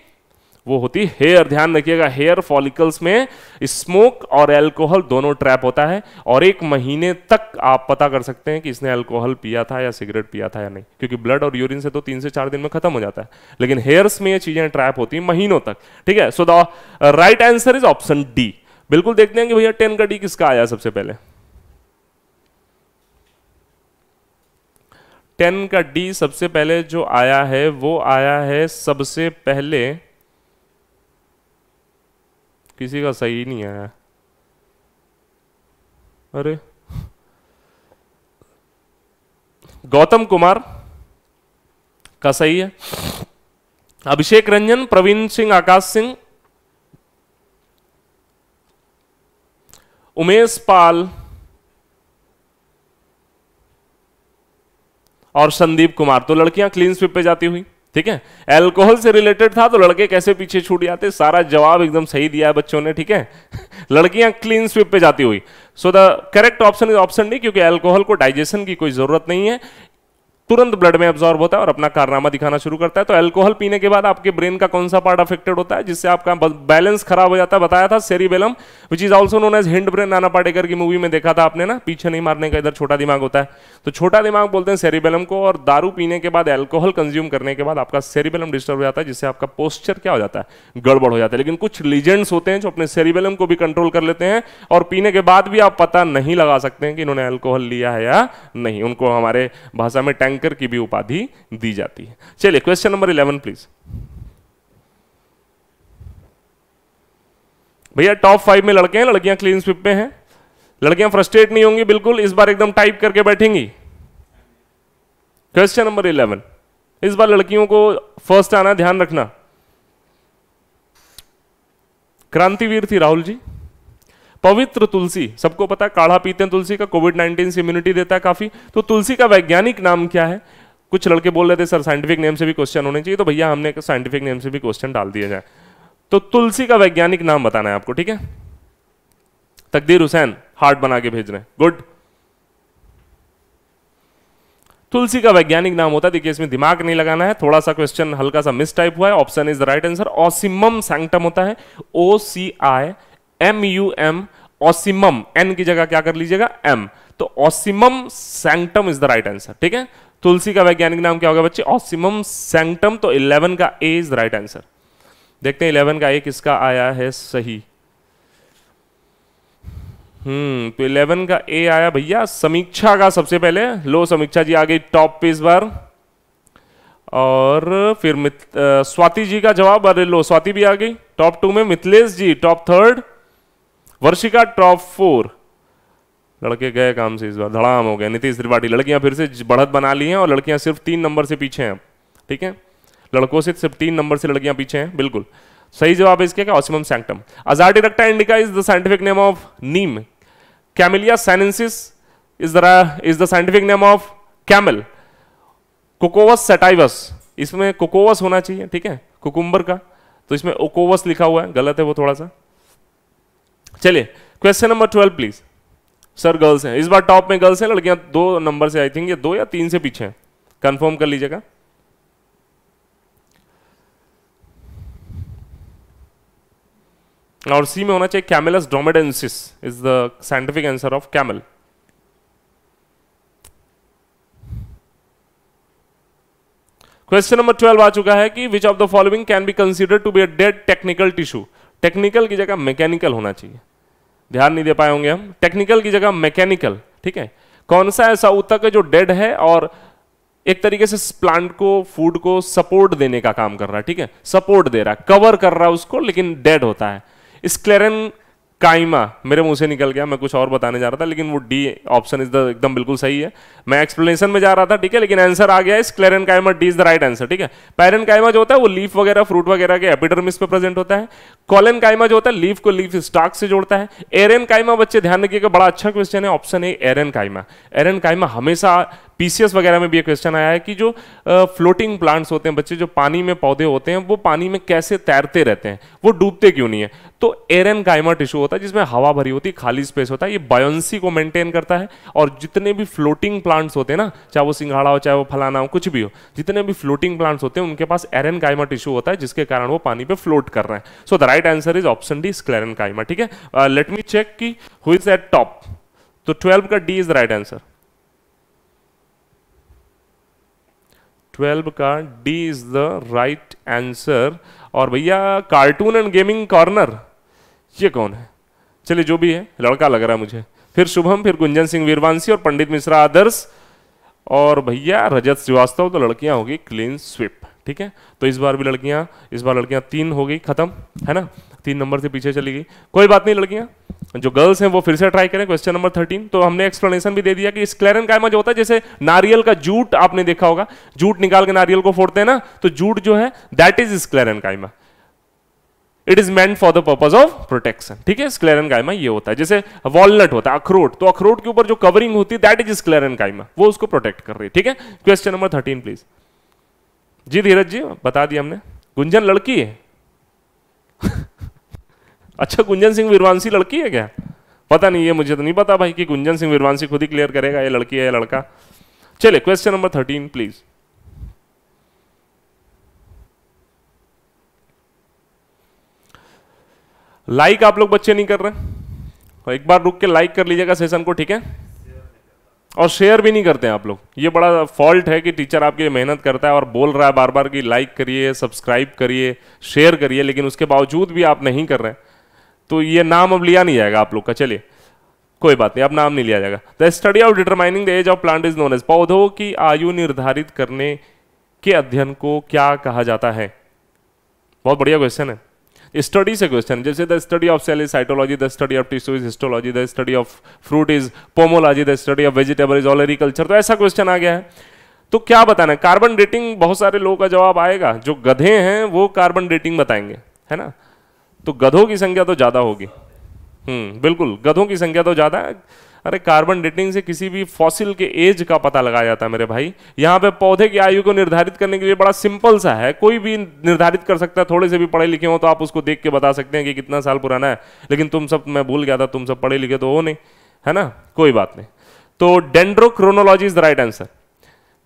वो होती हेयर ध्यान रखिएगा हेयर फॉलिकल्स में स्मोक और एल्कोहल दोनों ट्रैप होता है और एक महीने तक आप पता कर सकते हैं कि इसने एल्कोहल पिया था या सिगरेट पिया था या नहीं क्योंकि ब्लड और यूरिन से तो तीन से चार दिन में खत्म हो जाता है लेकिन हेयर्स में ये चीजें ट्रैप होती है महीनों तक ठीक है so the right answer is option D बिल्कुल देखते हैं कि भैया टेन का डी किसका आया सबसे पहले टेन का डी सबसे पहले जो आया है वो आया है सबसे पहले किसी का सही नहीं है अरे गौतम कुमार का सही है अभिषेक रंजन प्रवीण सिंह आकाश सिंह उमेश पाल और संदीप कुमार तो लड़कियां क्लीन स्वीप पे जाती हुई ठीक है एल्कोहल से रिलेटेड था तो लड़के कैसे पीछे छूट जाते सारा जवाब एकदम सही दिया है बच्चों ने ठीक है लड़कियां क्लीन स्विप पे जाती हुई so the correct option is option नहीं क्योंकि एल्कोहल को डाइजेशन की कोई जरूरत नहीं है तुरंत ब्लड में एब्जॉर्ब होता है और अपना कारनामा दिखाना शुरू करता है तो एल्कोहल पीने के बाद आपके ब्रेन का कौन सा पार्ट अफेक्टेड होता है जिससे आपका बैलेंस खराब हो जाता है बताया था cerebellum which is also known as hind brain Nana Patekar की मूवी में देखा था आपने ना पीछे नहीं मारने का इधर छोटा दिमाग होता है तो छोटा दिमाग बोलते हैं सेरीबेलम को और दारू पीने के बाद एल्कोहल कंज्यूम करने के बाद आपका सेरीबेलम डिस्टर्ब हो जाता है जिससे आपका पोस्चर क्या हो जाता है गड़बड़ हो जाता है लेकिन कुछ लीजेंड्स होते हैं जो अपने सेरिबेलम को भी कंट्रोल कर लेते हैं और पीने के बाद भी आप पता नहीं लगा सकते हैं कि इन्होंने एल्कोहल लिया है या नहीं उनको हमारे भाषा में टैंक भयंकर की भी उपाधि दी जाती है चलिए क्वेश्चन नंबर इलेवन प्लीज भैया टॉप फाइव में लड़के हैं लड़कियां क्लीन स्विप में हैं लड़कियां फ्रस्ट्रेट नहीं होंगी बिल्कुल इस बार एकदम टाइप करके बैठेंगी क्वेश्चन नंबर इलेवन इस बार लड़कियों को फर्स्ट आना ध्यान रखना क्रांतिवीर थी राहुल जी पवित्र तुलसी सबको पता है काढ़ा पीते हैं तुलसी का कोविड नाइन्टीन से इम्यूनिटी देता है काफ़ी तो तुलसी का वैज्ञानिक नाम क्या है कुछ लड़के बोल रहे थे सर साइंटिफिक नेम से भी क्वेश्चन होने चाहिए तो भैया हमने साइंटिफिक नेम से भी क्वेश्चन डाल दिया जाए तो तुलसी का वैज्ञानिक नाम बताना है आपको ठीक है तकदीर हुसैन हार्ट बना के भेज रहे हैं गुड तुलसी का वैज्ञानिक नाम होता है देखिए इसमें दिमाग नहीं लगाना है थोड़ा सा क्वेश्चन हल्का सा मिस टाइप हुआ है option is the right answer ocimum sanctum होता है O C I M U M ocimum N की जगह क्या कर लीजिएगा एम तो ocimum sanctum is the right answer ठीक है तुलसी का वैज्ञानिक नाम क्या होगा बच्चे ऑसिमम सैंक्टम तो 11 का A is the right answer देखते हैं 11 का ए किसका आया है सही हम्म तो 11 का ए आया भैया समीक्षा का सबसे पहले लो समीक्षा जी आ गई टॉप पे इस बार और फिर स्वाति जी का जवाब अरे लो स्वाति भी आ गई टॉप टू में Mithilesh ji top third Varshika top four लड़के गए काम से इस बार धड़ाम हो गए नीतीश त्रिपाठी लड़कियां फिर से बढ़त बना ली हैं और लड़कियां सिर्फ तीन नंबर से पीछे हैं ठीक है लड़कों से सिर्फ तीन नंबर से लड़कियां पीछे हैं बिल्कुल सही जवाब इसके क्या ocimum sanctum azadirachta indica is the scientific name of neem camellia sinensis is is the scientific name of camel cocos sativus इसमें कोकोवस होना चाहिए ठीक है कुकुम्बर का तो इसमें ओकोवस लिखा हुआ है गलत है वो थोड़ा सा चलिए question number twelve please sir girls हैं इस बार टॉप में गर्ल्स हैं लड़कियां दो नंबर से आई थिंक ये दो या तीन से पीछे हैं कंफर्म कर लीजिएगा और सी में होना चाहिए camelus dromedarius is the scientific answer of camel question number twelve आ चुका है कि which of the following can be consider to be a dead technical tissue technical की जगह मैकेनिकल होना चाहिए ध्यान नहीं दे पाए होंगे हम टेक्निकल की जगह मैकेनिकल ठीक है कौन सा ऐसा उतक है जो डेड है और एक तरीके से प्लांट को फूड को सपोर्ट देने का काम कर रहा है ठीक है सपोर्ट दे रहा है कवर कर रहा है उसको लेकिन डेड होता है स्क्लेरन काइमा मेरे मुंह से निकल गया मैं कुछ और बताने जा रहा था लेकिन वो डी ऑप्शन इज द एकदम बिल्कुल सही है मैं एक्सप्लेनेशन में जा रहा था ठीक है लेकिन आंसर आ गया इस sclerenchyma D is the right answer ठीक है पैरन काइमा जो होता है वो लीफ वगैरह फ्रूट वगैरह के एपिडर्मिस पे प्रेजेंट होता है कॉलन काइमा जो होता है लीफ को लीफ स्टॉक से जोड़ता है एरन काइमा बच्चे ध्यान रखिएगा बड़ा अच्छा क्वेश्चन है ऑप्शन ए एरन काइमा एरन काइमा हमेशा पीसीएस वगैरह में भी एक क्वेश्चन आया है कि जो फ्लोटिंग प्लांट्स होते हैं बच्चे जो पानी में पौधे होते हैं वो पानी में कैसे तैरते रहते हैं वो डूबते क्यों नहीं है तो एरन गाइमा टिश्यू होता है जिसमें हवा भरी होती है खाली स्पेस होता है ये बायोन्सी को मेंटेन करता है और जितने भी फ्लोटिंग प्लांट्स होते हैं ना चाहे वो सिंघाड़ा हो चाहे वो फलाना हो कुछ भी हो जितने भी फ्लोटिंग प्लांट्स होते हैं उनके पास एरन गाइमा टिश्यू होता है जिसके कारण वो पानी पे फ्लोट कर रहे हैं so the right answer is option D sclerenchyma ठीक है लेट मी चेक की हु इज एट टॉप तो ट्वेल्व का D is the right answer twelve का D is the right answer और भैया कार्टून एंड गेमिंग कॉर्नर ये कौन है चलिए जो भी है लड़का लग रहा है मुझे फिर शुभम फिर गुंजन सिंह वीरवांशी और पंडित मिश्रा आदर्श और भैया रजत श्रीवास्तव तो लड़कियां होगी क्लीन स्विप ठीक है तो इस बार भी लड़कियां इस बार लड़कियां तीन हो गई खत्म है ना तीन नंबर से पीछे चली गई कोई बात नहीं लड़कियां जो गर्ल्स हैं वो फिर से ट्राई करें क्वेश्चन नंबर थर्टीन तो हमने एक्सप्लेनेशन भी दे दिया कि स्क्लेरन कायमा जो होता है जैसे नारियल का जूट आपने देखा होगा जूट निकाल के नारियल को फोड़ते हैं ना तो जूट जो है that is sclerenchyma it is meant for the purpose of protection ठीक है स्क्लेरन कायमा ये होता है जैसे वॉलनट होता है अखरोट तो अखरोट के ऊपर जो कवरिंग होती है दैट इज स्क्लेरन कायमा वो उसको प्रोटेक्ट कर रही है ठीक है क्वेश्चन नंबर थर्टीन प्लीज जी धीरज जी बता दिया हमने गुंजन लड़की है अच्छा गुंजन सिंह वीरवांशी लड़की है क्या पता नहीं ये मुझे तो नहीं पता भाई कि गुंजन सिंह वीरवांशी खुद ही क्लियर करेगा ये लड़की है या लड़का चले question number thirteen please like like आप लोग बच्चे नहीं कर रहे और एक बार रुक के लाइक कर लीजिएगा सेशन को ठीक है और शेयर भी नहीं करते हैं आप लोग ये बड़ा फॉल्ट है कि टीचर आपके लिए मेहनत करता है और बोल रहा है बार बार कि लाइक करिए सब्सक्राइब करिए शेयर करिए लेकिन उसके बावजूद भी आप नहीं कर रहे हैं तो ये नाम अब लिया नहीं जाएगा आप लोग का चलिए कोई बात नहीं अब नाम नहीं लिया जाएगा the study of determining the age of plant is known as पौधों की आयु निर्धारित करने के अध्ययन को क्या कहा जाता है बहुत बढ़िया क्वेश्चन है स्टडी से क्वेश्चन जैसे the study of cell is cytology the study of tissue is histology the study of fruit is pomology the study of vegetable is olericulture तो ऐसा क्वेश्चन आ गया है तो क्या बताना है कार्बन डेटिंग बहुत सारे लोगों का जवाब आएगा जो गधे हैं वो कार्बन डेटिंग बताएंगे है ना तो गधों की संख्या तो ज़्यादा होगी हम्म बिल्कुल गधों की संख्या तो ज़्यादा है अरे कार्बन डेटिंग से किसी भी फॉसिल के एज का पता लगाया जाता है मेरे भाई यहाँ पे पौधे की आयु को निर्धारित करने के लिए बड़ा सिंपल सा है कोई भी निर्धारित कर सकता है थोड़े से भी पढ़े लिखे हो तो आप उसको देख के बता सकते हैं कि कितना साल पुराना है लेकिन तुम सब मैं भूल गया था तुम सब पढ़े लिखे तो हो नहीं है ना कोई बात नहीं तो dendrochronology is the right answer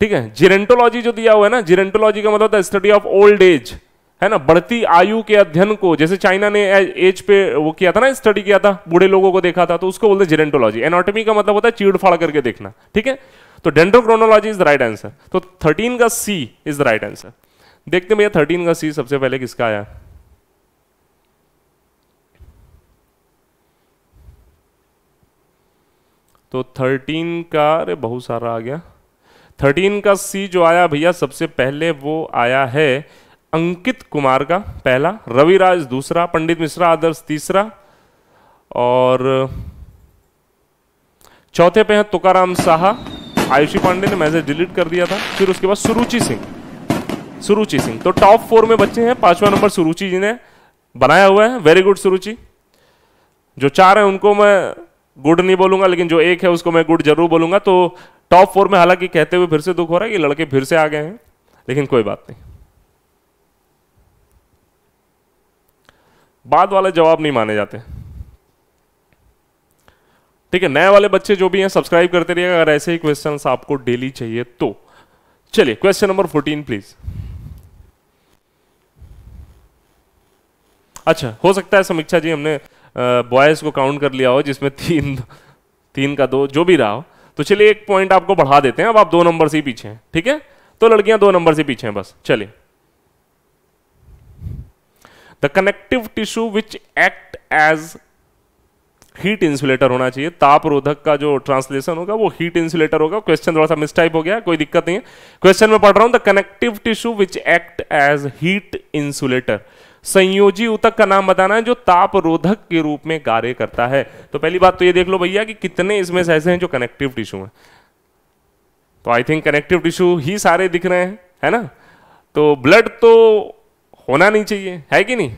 ठीक है जिरेंटोलॉजी जो दिया हुआ है ना जीरेंटोलॉजी का मतलब स्टडी ऑफ ओल्ड एज है ना बढ़ती आयु के अध्ययन को जैसे चाइना ने एज पे वो किया था ना स्टडी किया था बूढ़े लोगों को देखा था तो उसको बोलते जेरेंटोलॉजी एनाटॉमी का मतलब होता है चीड़ फाड़ करके देखना ठीक है तो dendrochronology is the right answer तो थर्टीन का C is the right answer देखते भैया थर्टीन का सी सबसे पहले किसका आया तो थर्टीन का अरे बहुत सारा आ गया थर्टीन का सी जो आया भैया सबसे पहले वो आया है अंकित कुमार का पहला रविराज दूसरा पंडित मिश्रा आदर्श तीसरा और चौथे पे हैं तुकाराम साहा आयुषी पांडे ने मैसेज डिलीट कर दिया था फिर उसके बाद सुरुचि सिंह सुरुचि सिंह तो टॉप फोर में बच्चे हैं पांचवा नंबर सुरुचि जी ने बनाया हुआ है वेरी गुड सुरुचि जो चार है उनको मैं गुड नहीं बोलूंगा लेकिन जो एक है उसको मैं गुड जरूर बोलूंगा तो टॉप फोर में हालांकि कहते हुए फिर से दुख हो रहा है कि लड़के फिर से आ गए हैं लेकिन कोई बात नहीं बाद वाले जवाब नहीं माने जाते ठीक है नए वाले बच्चे जो भी हैं सब्सक्राइब करते रहिए अगर ऐसे ही क्वेश्चन आपको डेली चाहिए तो चलिए क्वेश्चन नंबर फोर्टीन प्लीज अच्छा हो सकता है समीक्षा जी हमने बॉयज को काउंट कर लिया हो जिसमें तीन तीन का दो जो भी रहा हो तो चलिए एक पॉइंट आपको बढ़ा देते हैं अब आप दो नंबर से ही पीछे हैं ठीक है तो लड़कियां दो नंबर से पीछे हैं बस चलिए the connective tissue which act as heat insulator होना चाहिए ताप रोधक का जो ट्रांसलेशन होगा वो हीट इंसुलेटर होगा क्वेश्चन थोड़ा सा मिसटाइप हो गया कोई दिक्कत नहीं है क्वेश्चन में पढ़ रहा हूं the connective tissue which act as heat insulator संयोजी उतक का नाम बताना है जो ताप रोधक के रूप में कार्य करता है तो पहली बात तो ये देख लो भैया कि कितने इसमें से ऐसे हैं जो कनेक्टिव टिश्यू हैं तो आई थिंक कनेक्टिव टिश्यू ही सारे दिख रहे हैं है ना तो ब्लड तो होना नहीं चाहिए है कि नहीं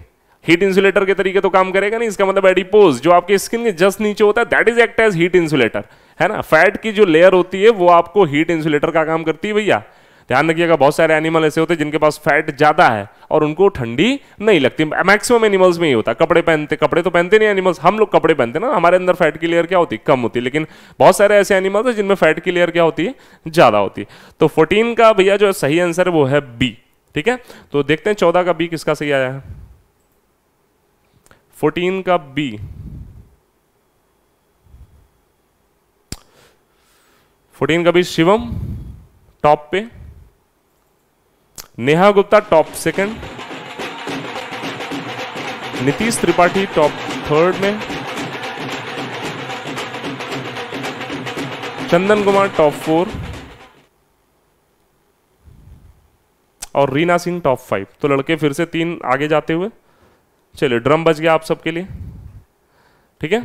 हीट इंसुलेटर के तरीके तो काम करेगा नहीं इसका मतलब एडिपोज जो आपके स्किन के जस्ट नीचे होता है that is act as heat insulator है ना फैट की जो लेयर होती है वो आपको हीट इंसुलेटर का काम करती है भैया ध्यान रखिएगा बहुत सारे एनिमल ऐसे होते हैं जिनके पास फैट ज्यादा है और उनको ठंडी नहीं लगती मैक्सिमम एनिमल्स में ही होता है कपड़े पहनते कपड़े तो पहनते नहीं एनिमल्स हम लोग कपड़े पहनते ना हमारे अंदर फैट की लेयर क्या होती है कम होती है लेकिन बहुत सारे ऐसे एनिमल्स हैं जिनमें फैट की लेयर क्या होती है ज्यादा होती है तो फोर्टीन का भैया जो सही आंसर है वो है बी ठीक है तो देखते हैं चौदह का बी किसका सही आया है फोर्टीन का बी फोर्टीन का बी शिवम टॉप पे Neha Gupta top second Nitish Tripathi top third में चंदन कुमार टॉप फोर और रीना सिंह टॉप फाइव तो लड़के फिर से तीन आगे जाते हुए चलिए ड्रम बज गया आप सबके लिए ठीक है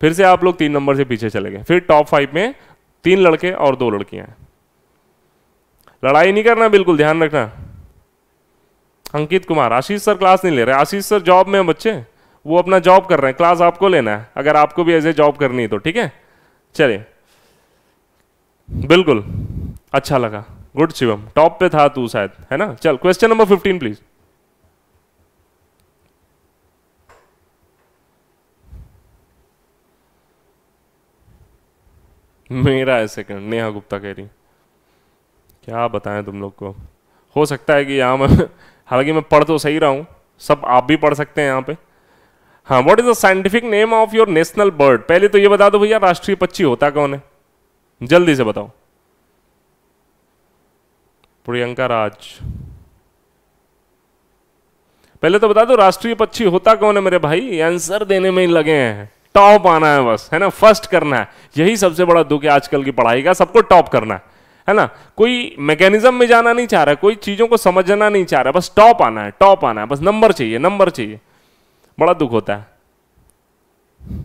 फिर से आप लोग तीन नंबर से पीछे चले गए फिर टॉप फाइव में तीन लड़के और दो लड़कियां हैं लड़ाई नहीं करना बिल्कुल ध्यान रखना अंकित कुमार आशीष सर क्लास नहीं ले रहे आशीष सर जॉब में बच्चे वो अपना जॉब कर रहे हैं क्लास आपको लेना है अगर आपको भी ऐसे जॉब करनी है तो ठीक है चलिए बिल्कुल अच्छा लगा गुड शिवम टॉप पे था तू शायद है ना चल क्वेश्चन नंबर फिफ्टीन प्लीज मेरा है सेकंड नेहा गुप्ता कह रही क्या बताएं तुम लोग को हो सकता है कि यहां मैं हालांकि मैं पढ़ तो सही रहा हूं सब आप भी पढ़ सकते हैं यहां पे हाँ what is the scientific name of your national bird पहले तो ये बता दो भैया राष्ट्रीय पक्षी होता कौन है जल्दी से बताओ प्रियंका राज पहले तो बता दो राष्ट्रीय पक्षी होता कौन है मेरे भाई आंसर देने में ही लगे हैं टॉप आना है बस है ना फर्स्ट करना है यही सबसे बड़ा दुख है आजकल की पढ़ाई का सबको टॉप करना है है ना कोई मैकेनिज्म में जाना नहीं चाह रहा कोई चीजों को समझना नहीं चाह रहा बस टॉप आना है टॉप आना है बस नंबर चाहिए नंबर चाहिए बड़ा दुख होता है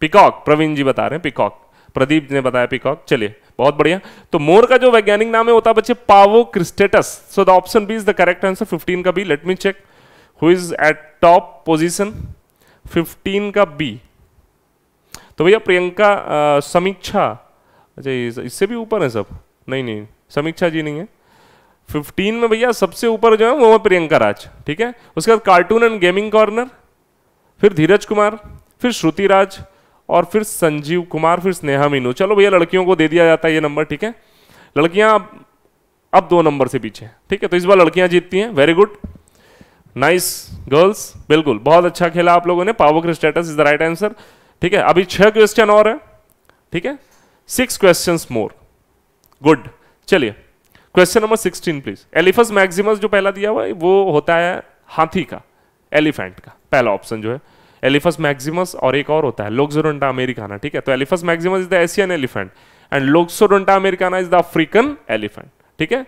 पिकॉक प्रवीण जी बता रहे हैं पिकॉक प्रदीप ने बताया पिकॉक चलिए बहुत बढ़िया तो मोर का जो वैज्ञानिक नाम है होता है बच्चे pavo cristatus so the option B is the correct answer 15 का B let me check who is at top position fifteen का बी तो भैया प्रियंका समीक्षा अच्छा इससे भी ऊपर है सब नहीं नहीं समीक्षा जी नहीं है 15 में भैया सबसे ऊपर जो है वो है प्रियंका राज ठीक है उसके बाद कार्टून एंड गेमिंग कॉर्नर फिर धीरज कुमार फिर श्रुति राज और फिर संजीव कुमार फिर स्नेहा मीनू चलो भैया लड़कियों को दे दिया जाता है ये नंबर ठीक है लड़कियां अब दो नंबर से पीछे ठीक है तो इस बार लड़कियां जीतती हैं वेरी गुड नाइस गर्ल्स बिल्कुल बहुत अच्छा खेला आप लोगों ने पावोकर cristatus is the right answer ठीक है अभी छह क्वेश्चन और है ठीक है सिक्स क्वेश्चन मोर गुड चलिए question number sixteen please elephas maximus जो पहला दिया हुआ है वो होता है हाथी का एलिफेंट का पहला ऑप्शन जो है एलिफस मैक्सिमस और एक और होता है लोक्सोडोंटा अमेरिकाना ठीक है तो elephas maximus is the Asian elephant and loxodonta americana is the African elephant ठीक है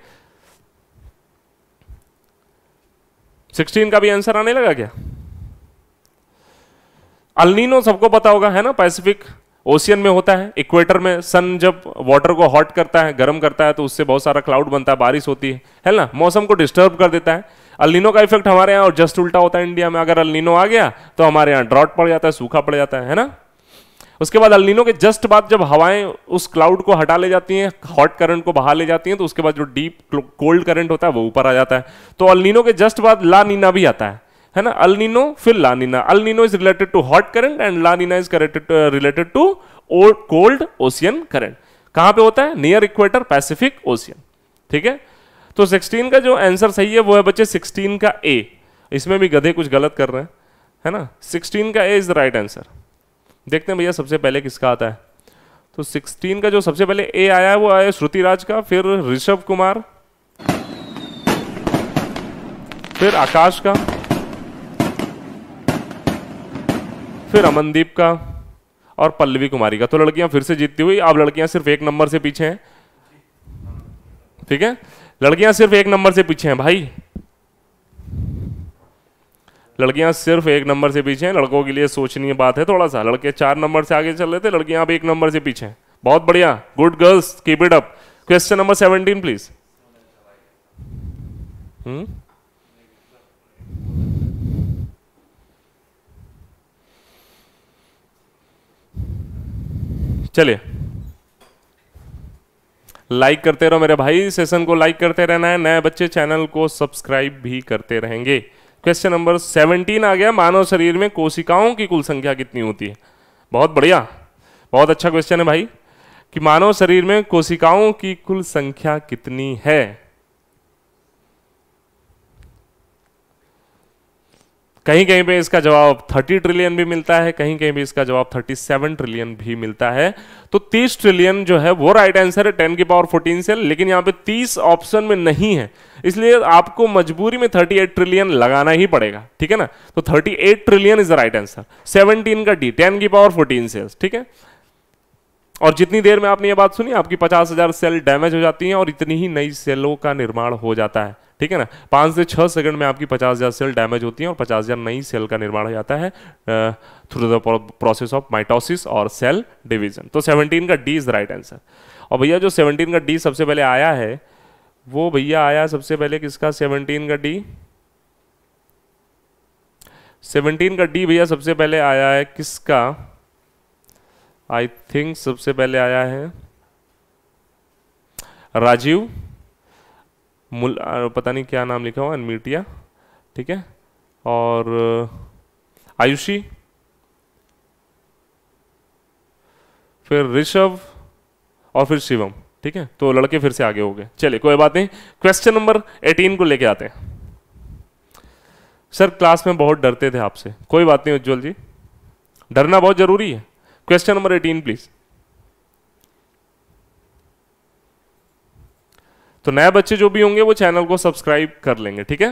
16 का भी आंसर आने लगा क्या अल्नीनो सबको पता होगा है ना पैसिफिक ओशियन में होता है इक्वेटर में सन जब वाटर को हॉट करता है गर्म करता है तो उससे बहुत सारा क्लाउड बनता है बारिश होती है है ना मौसम को डिस्टर्ब कर देता है अलिनो का इफेक्ट हमारे यहाँ और जस्ट उल्टा होता है इंडिया में अगर अलिनो आ गया तो हमारे यहाँ ड्रॉट पड़ जाता है सूखा पड़ जाता है है ना उसके बाद अलिनो के जस्ट बाद जब हवाएं उस क्लाउड को हटा ले जाती हैं हॉट करंट को बहा ले जाती हैं तो उसके बाद जो डीप कोल्ड करंट होता है वो ऊपर आ जाता है तो अलिनो के जस्ट बाद ला नीना भी आता है है ना अलनिनो फिर la nina el nino is related to hot current and la nina is corrected related to cold ocean current कहां पे होता है नियर इक्वेटर पैसिफिक ओशियन ठीक है तो 16 का जो आंसर सही है वो है बच्चे 16 का ए इसमें भी गधे कुछ गलत कर रहे हैं है ना 16 का A is the right answer देखते हैं भैया सबसे पहले किसका आता है तो 16 का जो सबसे पहले ए आया है वो आया श्रुति राज का फिर ऋषभ कुमार फिर आकाश का फिर अमनदीप का और पल्लवी कुमारी का तो लड़कियां फिर से जीतती हुई अब लड़कियां सिर्फ एक नंबर से पीछे हैं ठीक है लड़कियां सिर्फ एक नंबर से पीछे हैं भाई लड़कियां सिर्फ एक नंबर से पीछे हैं लड़कों के लिए सोचनीय बात है थोड़ा सा लड़के चार नंबर से आगे चल रहे थे लड़कियां अब एक नंबर से पीछे हैं बहुत बढ़िया good girls keep it up question number seventeen please हम्म चलिए लाइक करते रहो मेरे भाई सेशन को लाइक करते रहना है नए बच्चे चैनल को सब्सक्राइब भी करते रहेंगे क्वेश्चन नंबर सेवनटीन आ गया मानव शरीर में कोशिकाओं की कुल संख्या कितनी होती है बहुत बढ़िया बहुत अच्छा क्वेश्चन है भाई कि मानव शरीर में कोशिकाओं की कुल संख्या कितनी है कहीं कहीं पे इसका जवाब 30 ट्रिलियन भी मिलता है कहीं कहीं पे इसका जवाब 37 ट्रिलियन भी मिलता है तो 30 ट्रिलियन जो है वो राइट आंसर है 10 की पावर 14 से लेकिन यहां पे 30 ऑप्शन में नहीं है इसलिए आपको मजबूरी में 38 ट्रिलियन लगाना ही पड़ेगा ठीक है ना तो 38 trillion is the right answer 17 का डी 10 की पावर 14 सेल्स ठीक है और जितनी देर में आपने ये बात सुनी आपकी पचास हजार सेल डैमेज हो जाती है और इतनी ही नई सेलों का निर्माण हो जाता है ठीक है ना पाँच से छः सेकंड में आपकी पचास हज़ार सेल डैमेज होती हैं और पचास हज़ार नई सेल का निर्माण हो जाता है through the process of mitosis और सेल डिवीजन तो सेवनटीन का D is the right answer और भैया जो सेवनटीन का डी सबसे पहले आया है वो भैया आया सबसे पहले किसका सेवनटीन का डी सेवनटीन का डी भैया सबसे पहले आया है किसका आई थिंक सबसे पहले आया है राजीव मुल पता नहीं क्या नाम लिखा हुआ अनमीटिया ठीक है और आयुषी फिर ऋषभ और फिर शिवम ठीक है तो लड़के फिर से आगे हो गए चलिए कोई बात नहीं क्वेश्चन नंबर 18 को लेके आते हैं सर क्लास में बहुत डरते थे आपसे कोई बात नहीं उज्जवल जी डरना बहुत जरूरी है क्वेश्चन नंबर 18 प्लीज तो नए बच्चे जो भी होंगे वो चैनल को सब्सक्राइब कर लेंगे ठीक है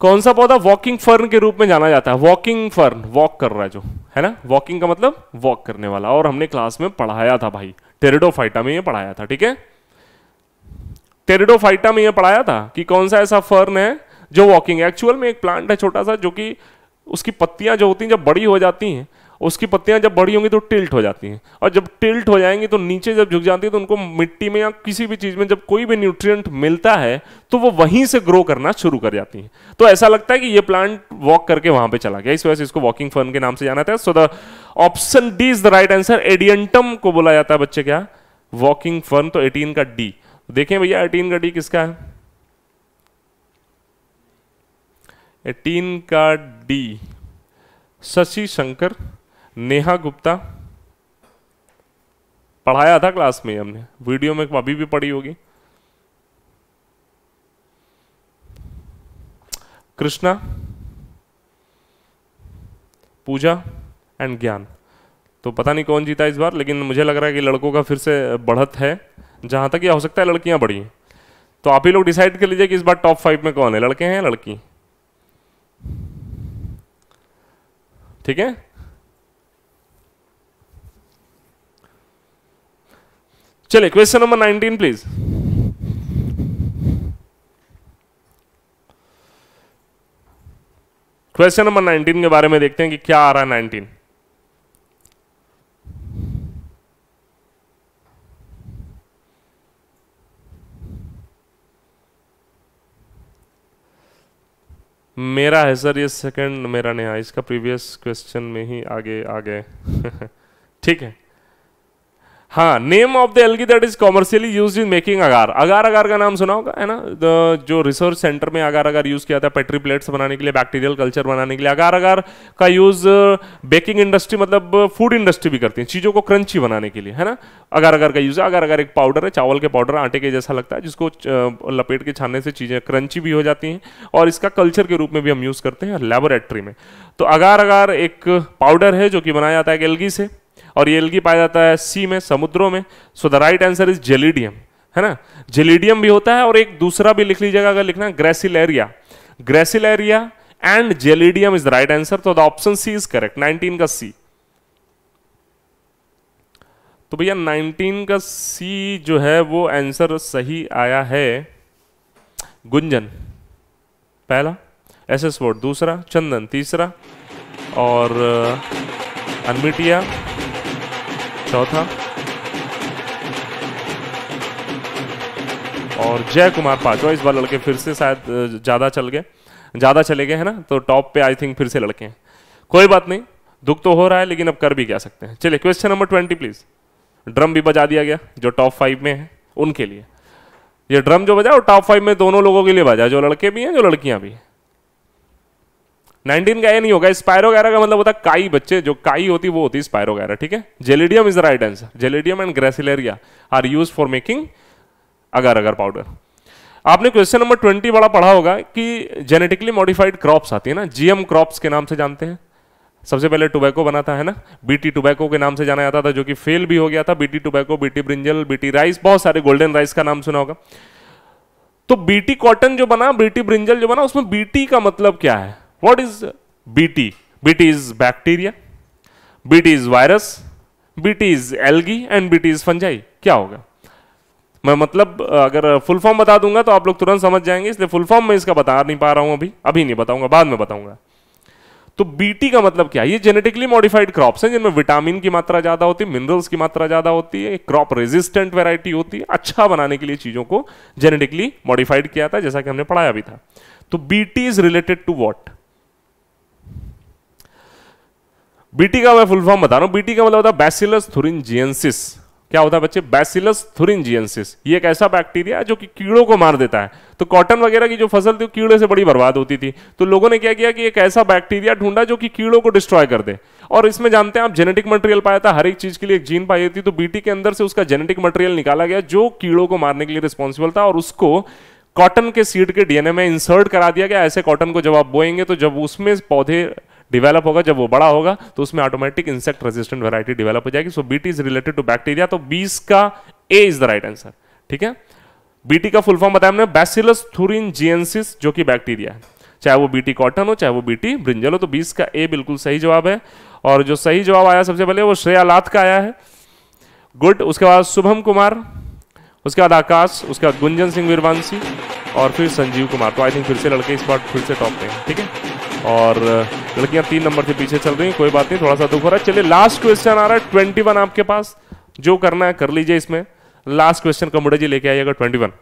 कौन सा पौधा वॉकिंग फर्न के रूप में जाना जाता है वॉकिंग फर्न वॉक कर रहा है जो है ना वॉकिंग का मतलब वॉक करने वाला और हमने क्लास में पढ़ाया था भाई टेरिडोफाइटा में ये पढ़ाया था ठीक है टेरिडोफाइटा में ये पढ़ाया था कि कौन सा ऐसा फर्न है जो वॉकिंग एक्चुअल में एक प्लांट है छोटा सा जो कि उसकी पत्तियां जो होती हैं जब बड़ी हो जाती हैं उसकी पत्तियां जब बड़ी होंगी तो टिल्ट हो जाती हैं और जब टिल्ट हो जाएंगी तो नीचे जब झुक जाती है तो उनको मिट्टी में या किसी भी चीज़ में जब कोई भी न्यूट्रिएंट मिलता है तो वो वहीं से ग्रो करना शुरू कर जाती हैं तो ऐसा लगता है कि ये प्लांट वॉक करके वहां पर चला गया इस वजह से इसको वॉकिंग फर्न के नाम से जाना था so the option D is the right answer adiantum को बोला जाता है बच्चे क्या वॉकिंग फर्न तो एटीन का डी देखें भैया एटीन का डी किसका है एटीन का डी शशि शंकर नेहा गुप्ता पढ़ाया था क्लास में हमने वीडियो में अभी भी पढ़ी होगी कृष्णा पूजा एंड ज्ञान तो पता नहीं कौन जीता इस बार लेकिन मुझे लग रहा है कि लड़कों का फिर से बढ़त है जहां तक ये हो सकता है लड़कियां बढ़ी तो आप ही लोग डिसाइड कर लीजिए कि इस बार टॉप फाइव में कौन है लड़के हैं लड़की ठीक है चलिए question number nineteen please question number nineteen के बारे में देखते हैं कि क्या आ रहा है नाइनटीन मेरा है सर ये सेकंड मेरा नहीं है इसका प्रीवियस क्वेश्चन में ही आगे आ गए ठीक है हाँ name of the algae that is commercially use in making agar agar agar का नाम सुना होगा है ना the, जो रिसर्च सेंटर में अगार अगार यूज किया था पेट्री प्लेट्स बनाने के लिए बैक्टीरियल कल्चर बनाने के लिए अगार अगार का यूज बेकिंग इंडस्ट्री मतलब फूड uh, इंडस्ट्री भी करती है चीजों को क्रंची बनाने के लिए है ना अगार अगार का यूज है अगार अगार एक पाउडर है चावल के पाउडर आटे के जैसा लगता है जिसको uh, लपेट के छाने से चीजें क्रंची भी हो जाती हैं और इसका कल्चर के रूप में भी हम यूज करते हैं लेबोरेटरी में तो अगार अगार एक पाउडर है जो कि बनाया जाता है एलगी से और ये एल्गी पाया जाता है सी में समुद्रों में so the right answer is gelidium है ना जेलिडियम भी होता है और एक दूसरा भी लिख लीजिएगा अगर लिखना gracilaria area and gelidium is the right answer तो the option C is correct nineteen का सी तो भैया 19 का सी जो है वो आंसर सही आया है गुंजन पहला एस एस वोट दूसरा चंदन तीसरा और अनमिटिया चौथा और जय कुमार पांचवा इस बार लड़के फिर से शायद ज़्यादा चल गए ज़्यादा चले गए है ना तो टॉप पे आई थिंक फिर से लड़के हैं कोई बात नहीं दुख तो हो रहा है लेकिन अब कर भी क्या सकते हैं चलिए question number twenty please drum भी बजा दिया गया जो टॉप फाइव में है उनके लिए ये ड्रम जो बजा वो टॉप फाइव में दोनों लोगों के लिए बजा जो लड़के भी हैं जो लड़कियां भी हैं नाइनटीन का ये नहीं होगा स्पायरो का मतलब होता है काई बच्चे जो काई होती वो होती स्पायरो ठीक है gelidium is the right answer gelidium and gracilaria are use for making agar agar powder आपने क्वेश्चन नंबर ट्वेंटी बड़ा पढ़ा होगा कि जेनेटिकली मॉडिफाइड क्रॉप्स आती है ना जीएम क्रॉप्स के नाम से जानते हैं सबसे पहले टोबैको बना था है ना बीटी टोबैको के नाम से जाना जाता था जो कि फेल भी हो गया था BT tobacco BT brinjal BT rice बहुत सारे गोल्डन राइस का नाम सुना होगा तो बीटी कॉटन जो बना बीटी ब्रिंजल जो बना उसमें बीटी का मतलब क्या है What is Bt? Bt is bacteria, Bt is virus, Bt is algae and Bt is fungi. kya hoga मैं मतलब अगर फुल फॉर्म बता दूंगा तो आप लोग तुरंत समझ जाएंगे इसलिए फुल फॉर्म में इसका बता नहीं पा रहा हूं अभी अभी नहीं बताऊंगा बाद में बताऊंगा तो बीटी का मतलब क्या है ये जेनेटिकली मॉडिफाइड क्रॉप्स हैं जिनमें विटामिन की मात्रा ज्यादा होती है मिनरल्स की मात्रा ज्यादा होती है क्रॉप रेजिस्टेंट वेराइटी होती है अच्छा बनाने के लिए चीजों को जेनेटिकली मॉडिफाइड किया था जैसा कि हमने पढ़ाया भी था तो BT is related to what BT का मैं फुल फॉर्म बता रहा हूं बीटी का मतलब होता है बैसिलस थुरिंजियंसिस क्या होता है बच्चे बैसिलस थुरिंजियंसिस ये एक ऐसा बैक्टीरिया है जो कि कीड़ों को मार देता है तो कॉटन वगैरह की जो फसल थी कीड़े से बड़ी बर्बाद होती थी तो लोगों ने क्या किया कि एक ऐसा बैक्टीरिया ढूंढा जो कि कीड़ों को डिस्ट्रॉय कर दे और इसमें जानते हैं आप जेनेटिक मटेरियल पाया था हर एक चीज के लिए एक जीन पाई थी तो बीटी के अंदर से उसका जेनेटिक मटेरियल निकाला गया जो कीड़ों को मारने के लिए रिस्पॉन्सिबल था और उसको कॉटन के सीड के डीएनए में इंसर्ट करा दिया गया ऐसे कॉटन को जब आप बोएंगे तो जब उसमें पौधे डिवेलप होगा जब वो बड़ा होगा तो उसमें automatic insect resistant variety develop हो जाएगी so BT is related to bacteria तो बीस का A is the right answer ठीक है बीटी का फुल फॉर्म बताया हमने बैसिलस थुरिन जीएनसिस जो कि बैक्टीरिया है चाहे वो बीटी कॉटन हो चाहे वो बीटी ब्रिंजल हो तो बीस का ए बिल्कुल सही जवाब है और जो सही जवाब आया सबसे पहले वो श्रेयालाथ का आया है गुड उसके बाद शुभम कुमार उसके बाद आकाश उसके बाद गुंजन सिंह वीरवांशी और फिर संजीव कुमार तो आई थिंक फिर से लड़के इस बार फिर से टॉप पे ठीक है और लड़कियां मतलब तीन नंबर से पीछे चल रही हैं कोई बात नहीं थोड़ा सा दुख हो रहा है चलिए लास्ट क्वेश्चन आ रहा है ट्वेंटी वन आपके पास जो करना है कर लीजिए इसमें लास्ट क्वेश्चन कमुडे जी लेके आइएगा ट्वेंटी वन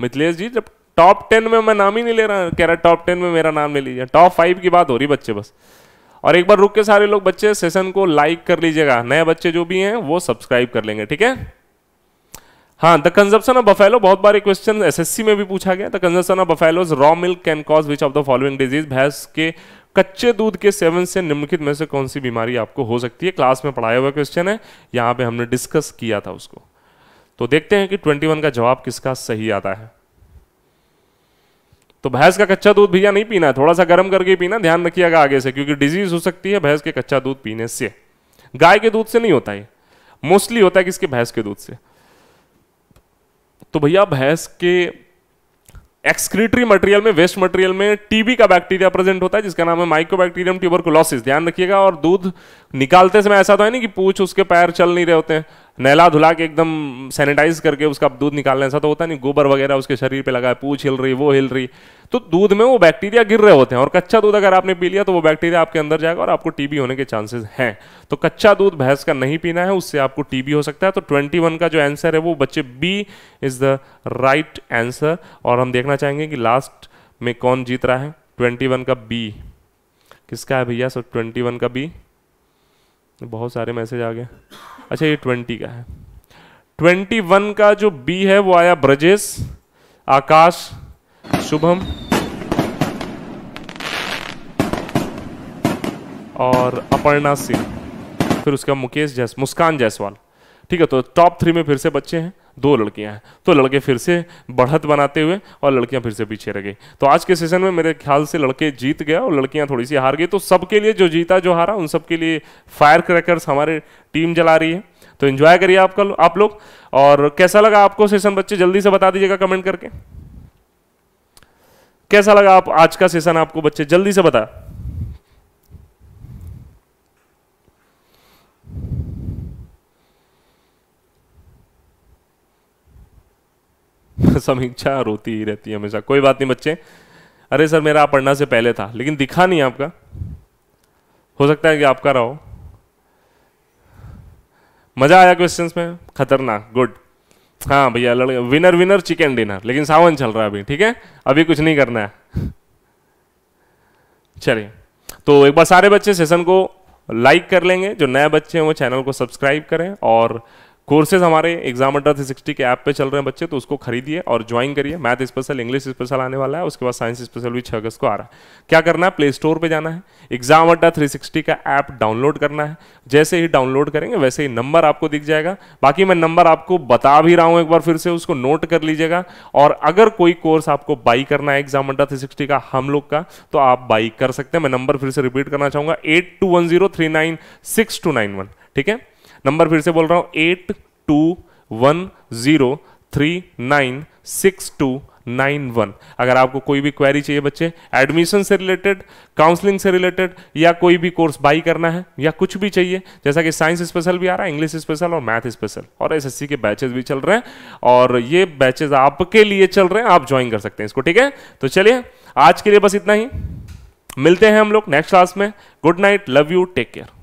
मिथिलेश जी जब टॉप टेन में मैं नाम ही नहीं ले रहा कह रहा टॉप टेन में मेरा नाम ले लीजिए टॉप फाइव की बात हो रही बच्चे बस और एक बार रुक के सारे लोग बच्चे सेशन को लाइक कर लीजिएगा नए बच्चे जो भी हैं वो सब्सक्राइब कर लेंगे ठीक है हाँ द कंजप्शन ऑफ बफेलो बहुत बार एक क्वेश्चन एसएससी में भी पूछा गया the consumption of buffaloes raw milk can cause which of the following disease भैंस के कच्चे दूध के सेवन से निम्नलिखित में से कौन सी बीमारी आपको हो सकती है क्लास में पढ़ाया हुआ क्वेश्चन है यहाँ पे हमने डिस्कस किया था उसको तो देखते हैं कि 21 का जवाब किसका सही आता है तो भैंस का कच्चा दूध भैया नहीं पीना है थोड़ा सा गर्म करके पीना ध्यान रखिएगा आगे से क्योंकि डिजीज हो सकती है भैंस के कच्चा दूध पीने से गाय के दूध से नहीं होता है मोस्टली होता है किसके भैंस के दूध से तो भैया भैंस के एक्सक्रीटरी मटेरियल में वेस्ट मटेरियल में टीबी का बैक्टीरिया प्रेजेंट होता है जिसका नाम है माइकोबैक्टीरियम ट्यूबरकुलोसिस ध्यान रखिएगा और दूध निकालते समय ऐसा तो है नहीं कि पूछ उसके पैर चल नहीं रहे होते हैं नहला धुला के एकदम सैनिटाइज करके उसका दूध निकालने ऐसा तो होता नहीं गोबर वगैरह उसके शरीर पे लगा है पूछ हिल रही वो हिल रही तो दूध में वो बैक्टीरिया गिर रहे होते हैं और कच्चा दूध अगर आपने पी लिया तो वो बैक्टीरिया आपके अंदर जाएगा और आपको टीबी होने के चांसेस हैं तो कच्चा दूध भैंस का नहीं पीना है उससे आपको टीबी हो सकता है तो ट्वेंटी का जो आंसर है वो बच्चे B is the right answer और हम देखना चाहेंगे कि लास्ट में कौन जीत रहा है ट्वेंटी का बी किसका है भैया सर ट्वेंटी का बी बहुत सारे मैसेज आ गए अच्छा ये ट्वेंटी का है ट्वेंटी वन का जो बी है वो आया ब्रजेश आकाश शुभम और अपर्णा सिंह फिर उसका मुकेश जैस मुस्कान जायसवाल ठीक है तो टॉप थ्री में फिर से बच्चे हैं दो लड़कियां हैं तो लड़के फिर से बढ़त बनाते हुए और लड़कियां फिर से पीछे रह गई तो आज के सेशन में मेरे ख्याल से लड़के जीत गया और लड़कियां थोड़ी सी हार गई तो सबके लिए जो जीता जो हारा उन सबके लिए फायर क्रैकर्स हमारे टीम जला रही है तो इन्जॉय करिए आपका आप लोग और कैसा लगा आपको सेशन बच्चे जल्दी से बता दीजिएगा कमेंट करके कैसा लगा आप आज का सेशन आपको बच्चे जल्दी से बताया समीक्षा रोती ही रहती है हमेशा कोई बात नहीं बच्चे अरे सर मेरा पढ़ना से पहले था लेकिन दिखा नहीं आपका हो सकता है कि आपका रहो मज़ा आया क्वेश्चन में खतरनाक गुड हाँ भैया लड़के विनर विनर चिकन डिनर लेकिन सावन चल रहा है अभी ठीक है अभी कुछ नहीं करना है चलिए तो एक बार सारे बच्चे सेशन को लाइक कर लेंगे जो नए बच्चे हैं वो चैनल को सब्सक्राइब करें और कोर्सेज हमारे एग्जाम अड्डा थ्री सिक्सटी के ऐप पे चल रहे हैं बच्चे तो उसको खरीदिए और ज्वाइन करिए मैथ स्पेशल इंग्लिश स्पेशल आने वाला है उसके बाद साइंस स्पेशल भी छह अगस्त को आ रहा है क्या करना है प्ले स्टोर पर जाना है एग्जाम अड्डा थ्री सिक्सटी का ऐप डाउनलोड करना है जैसे ही डाउनलोड करेंगे वैसे ही नंबर आपको दिख जाएगा बाकी मैं नंबर आपको बता भी रहा हूँ एक बार फिर से उसको नोट कर लीजिएगा और अगर कोई कोर्स आपको बाई करना है एग्जाम अड्डा थ्री सिक्सटी का हम लोग का तो आप बाई कर सकते हैं मैं नंबर फिर से रिपीट करना चाहूंगा eight two one zero three nine six two nine one ठीक है नंबर फिर से बोल रहा हूं eight two one zero three nine six two nine one अगर आपको कोई भी क्वेरी चाहिए बच्चे एडमिशन से रिलेटेड काउंसलिंग से रिलेटेड या कोई भी कोर्स बाई करना है या कुछ भी चाहिए जैसा कि साइंस स्पेशल भी आ रहा है इंग्लिश स्पेशल और मैथ स्पेशल और एसएससी के बैचेस भी चल रहे हैं और ये बैचेज आपके लिए चल रहे हैं आप ज्वाइन कर सकते हैं इसको ठीक है तो चलिए आज के लिए बस इतना ही मिलते हैं हम लोग नेक्स्ट क्लास में good night love you take care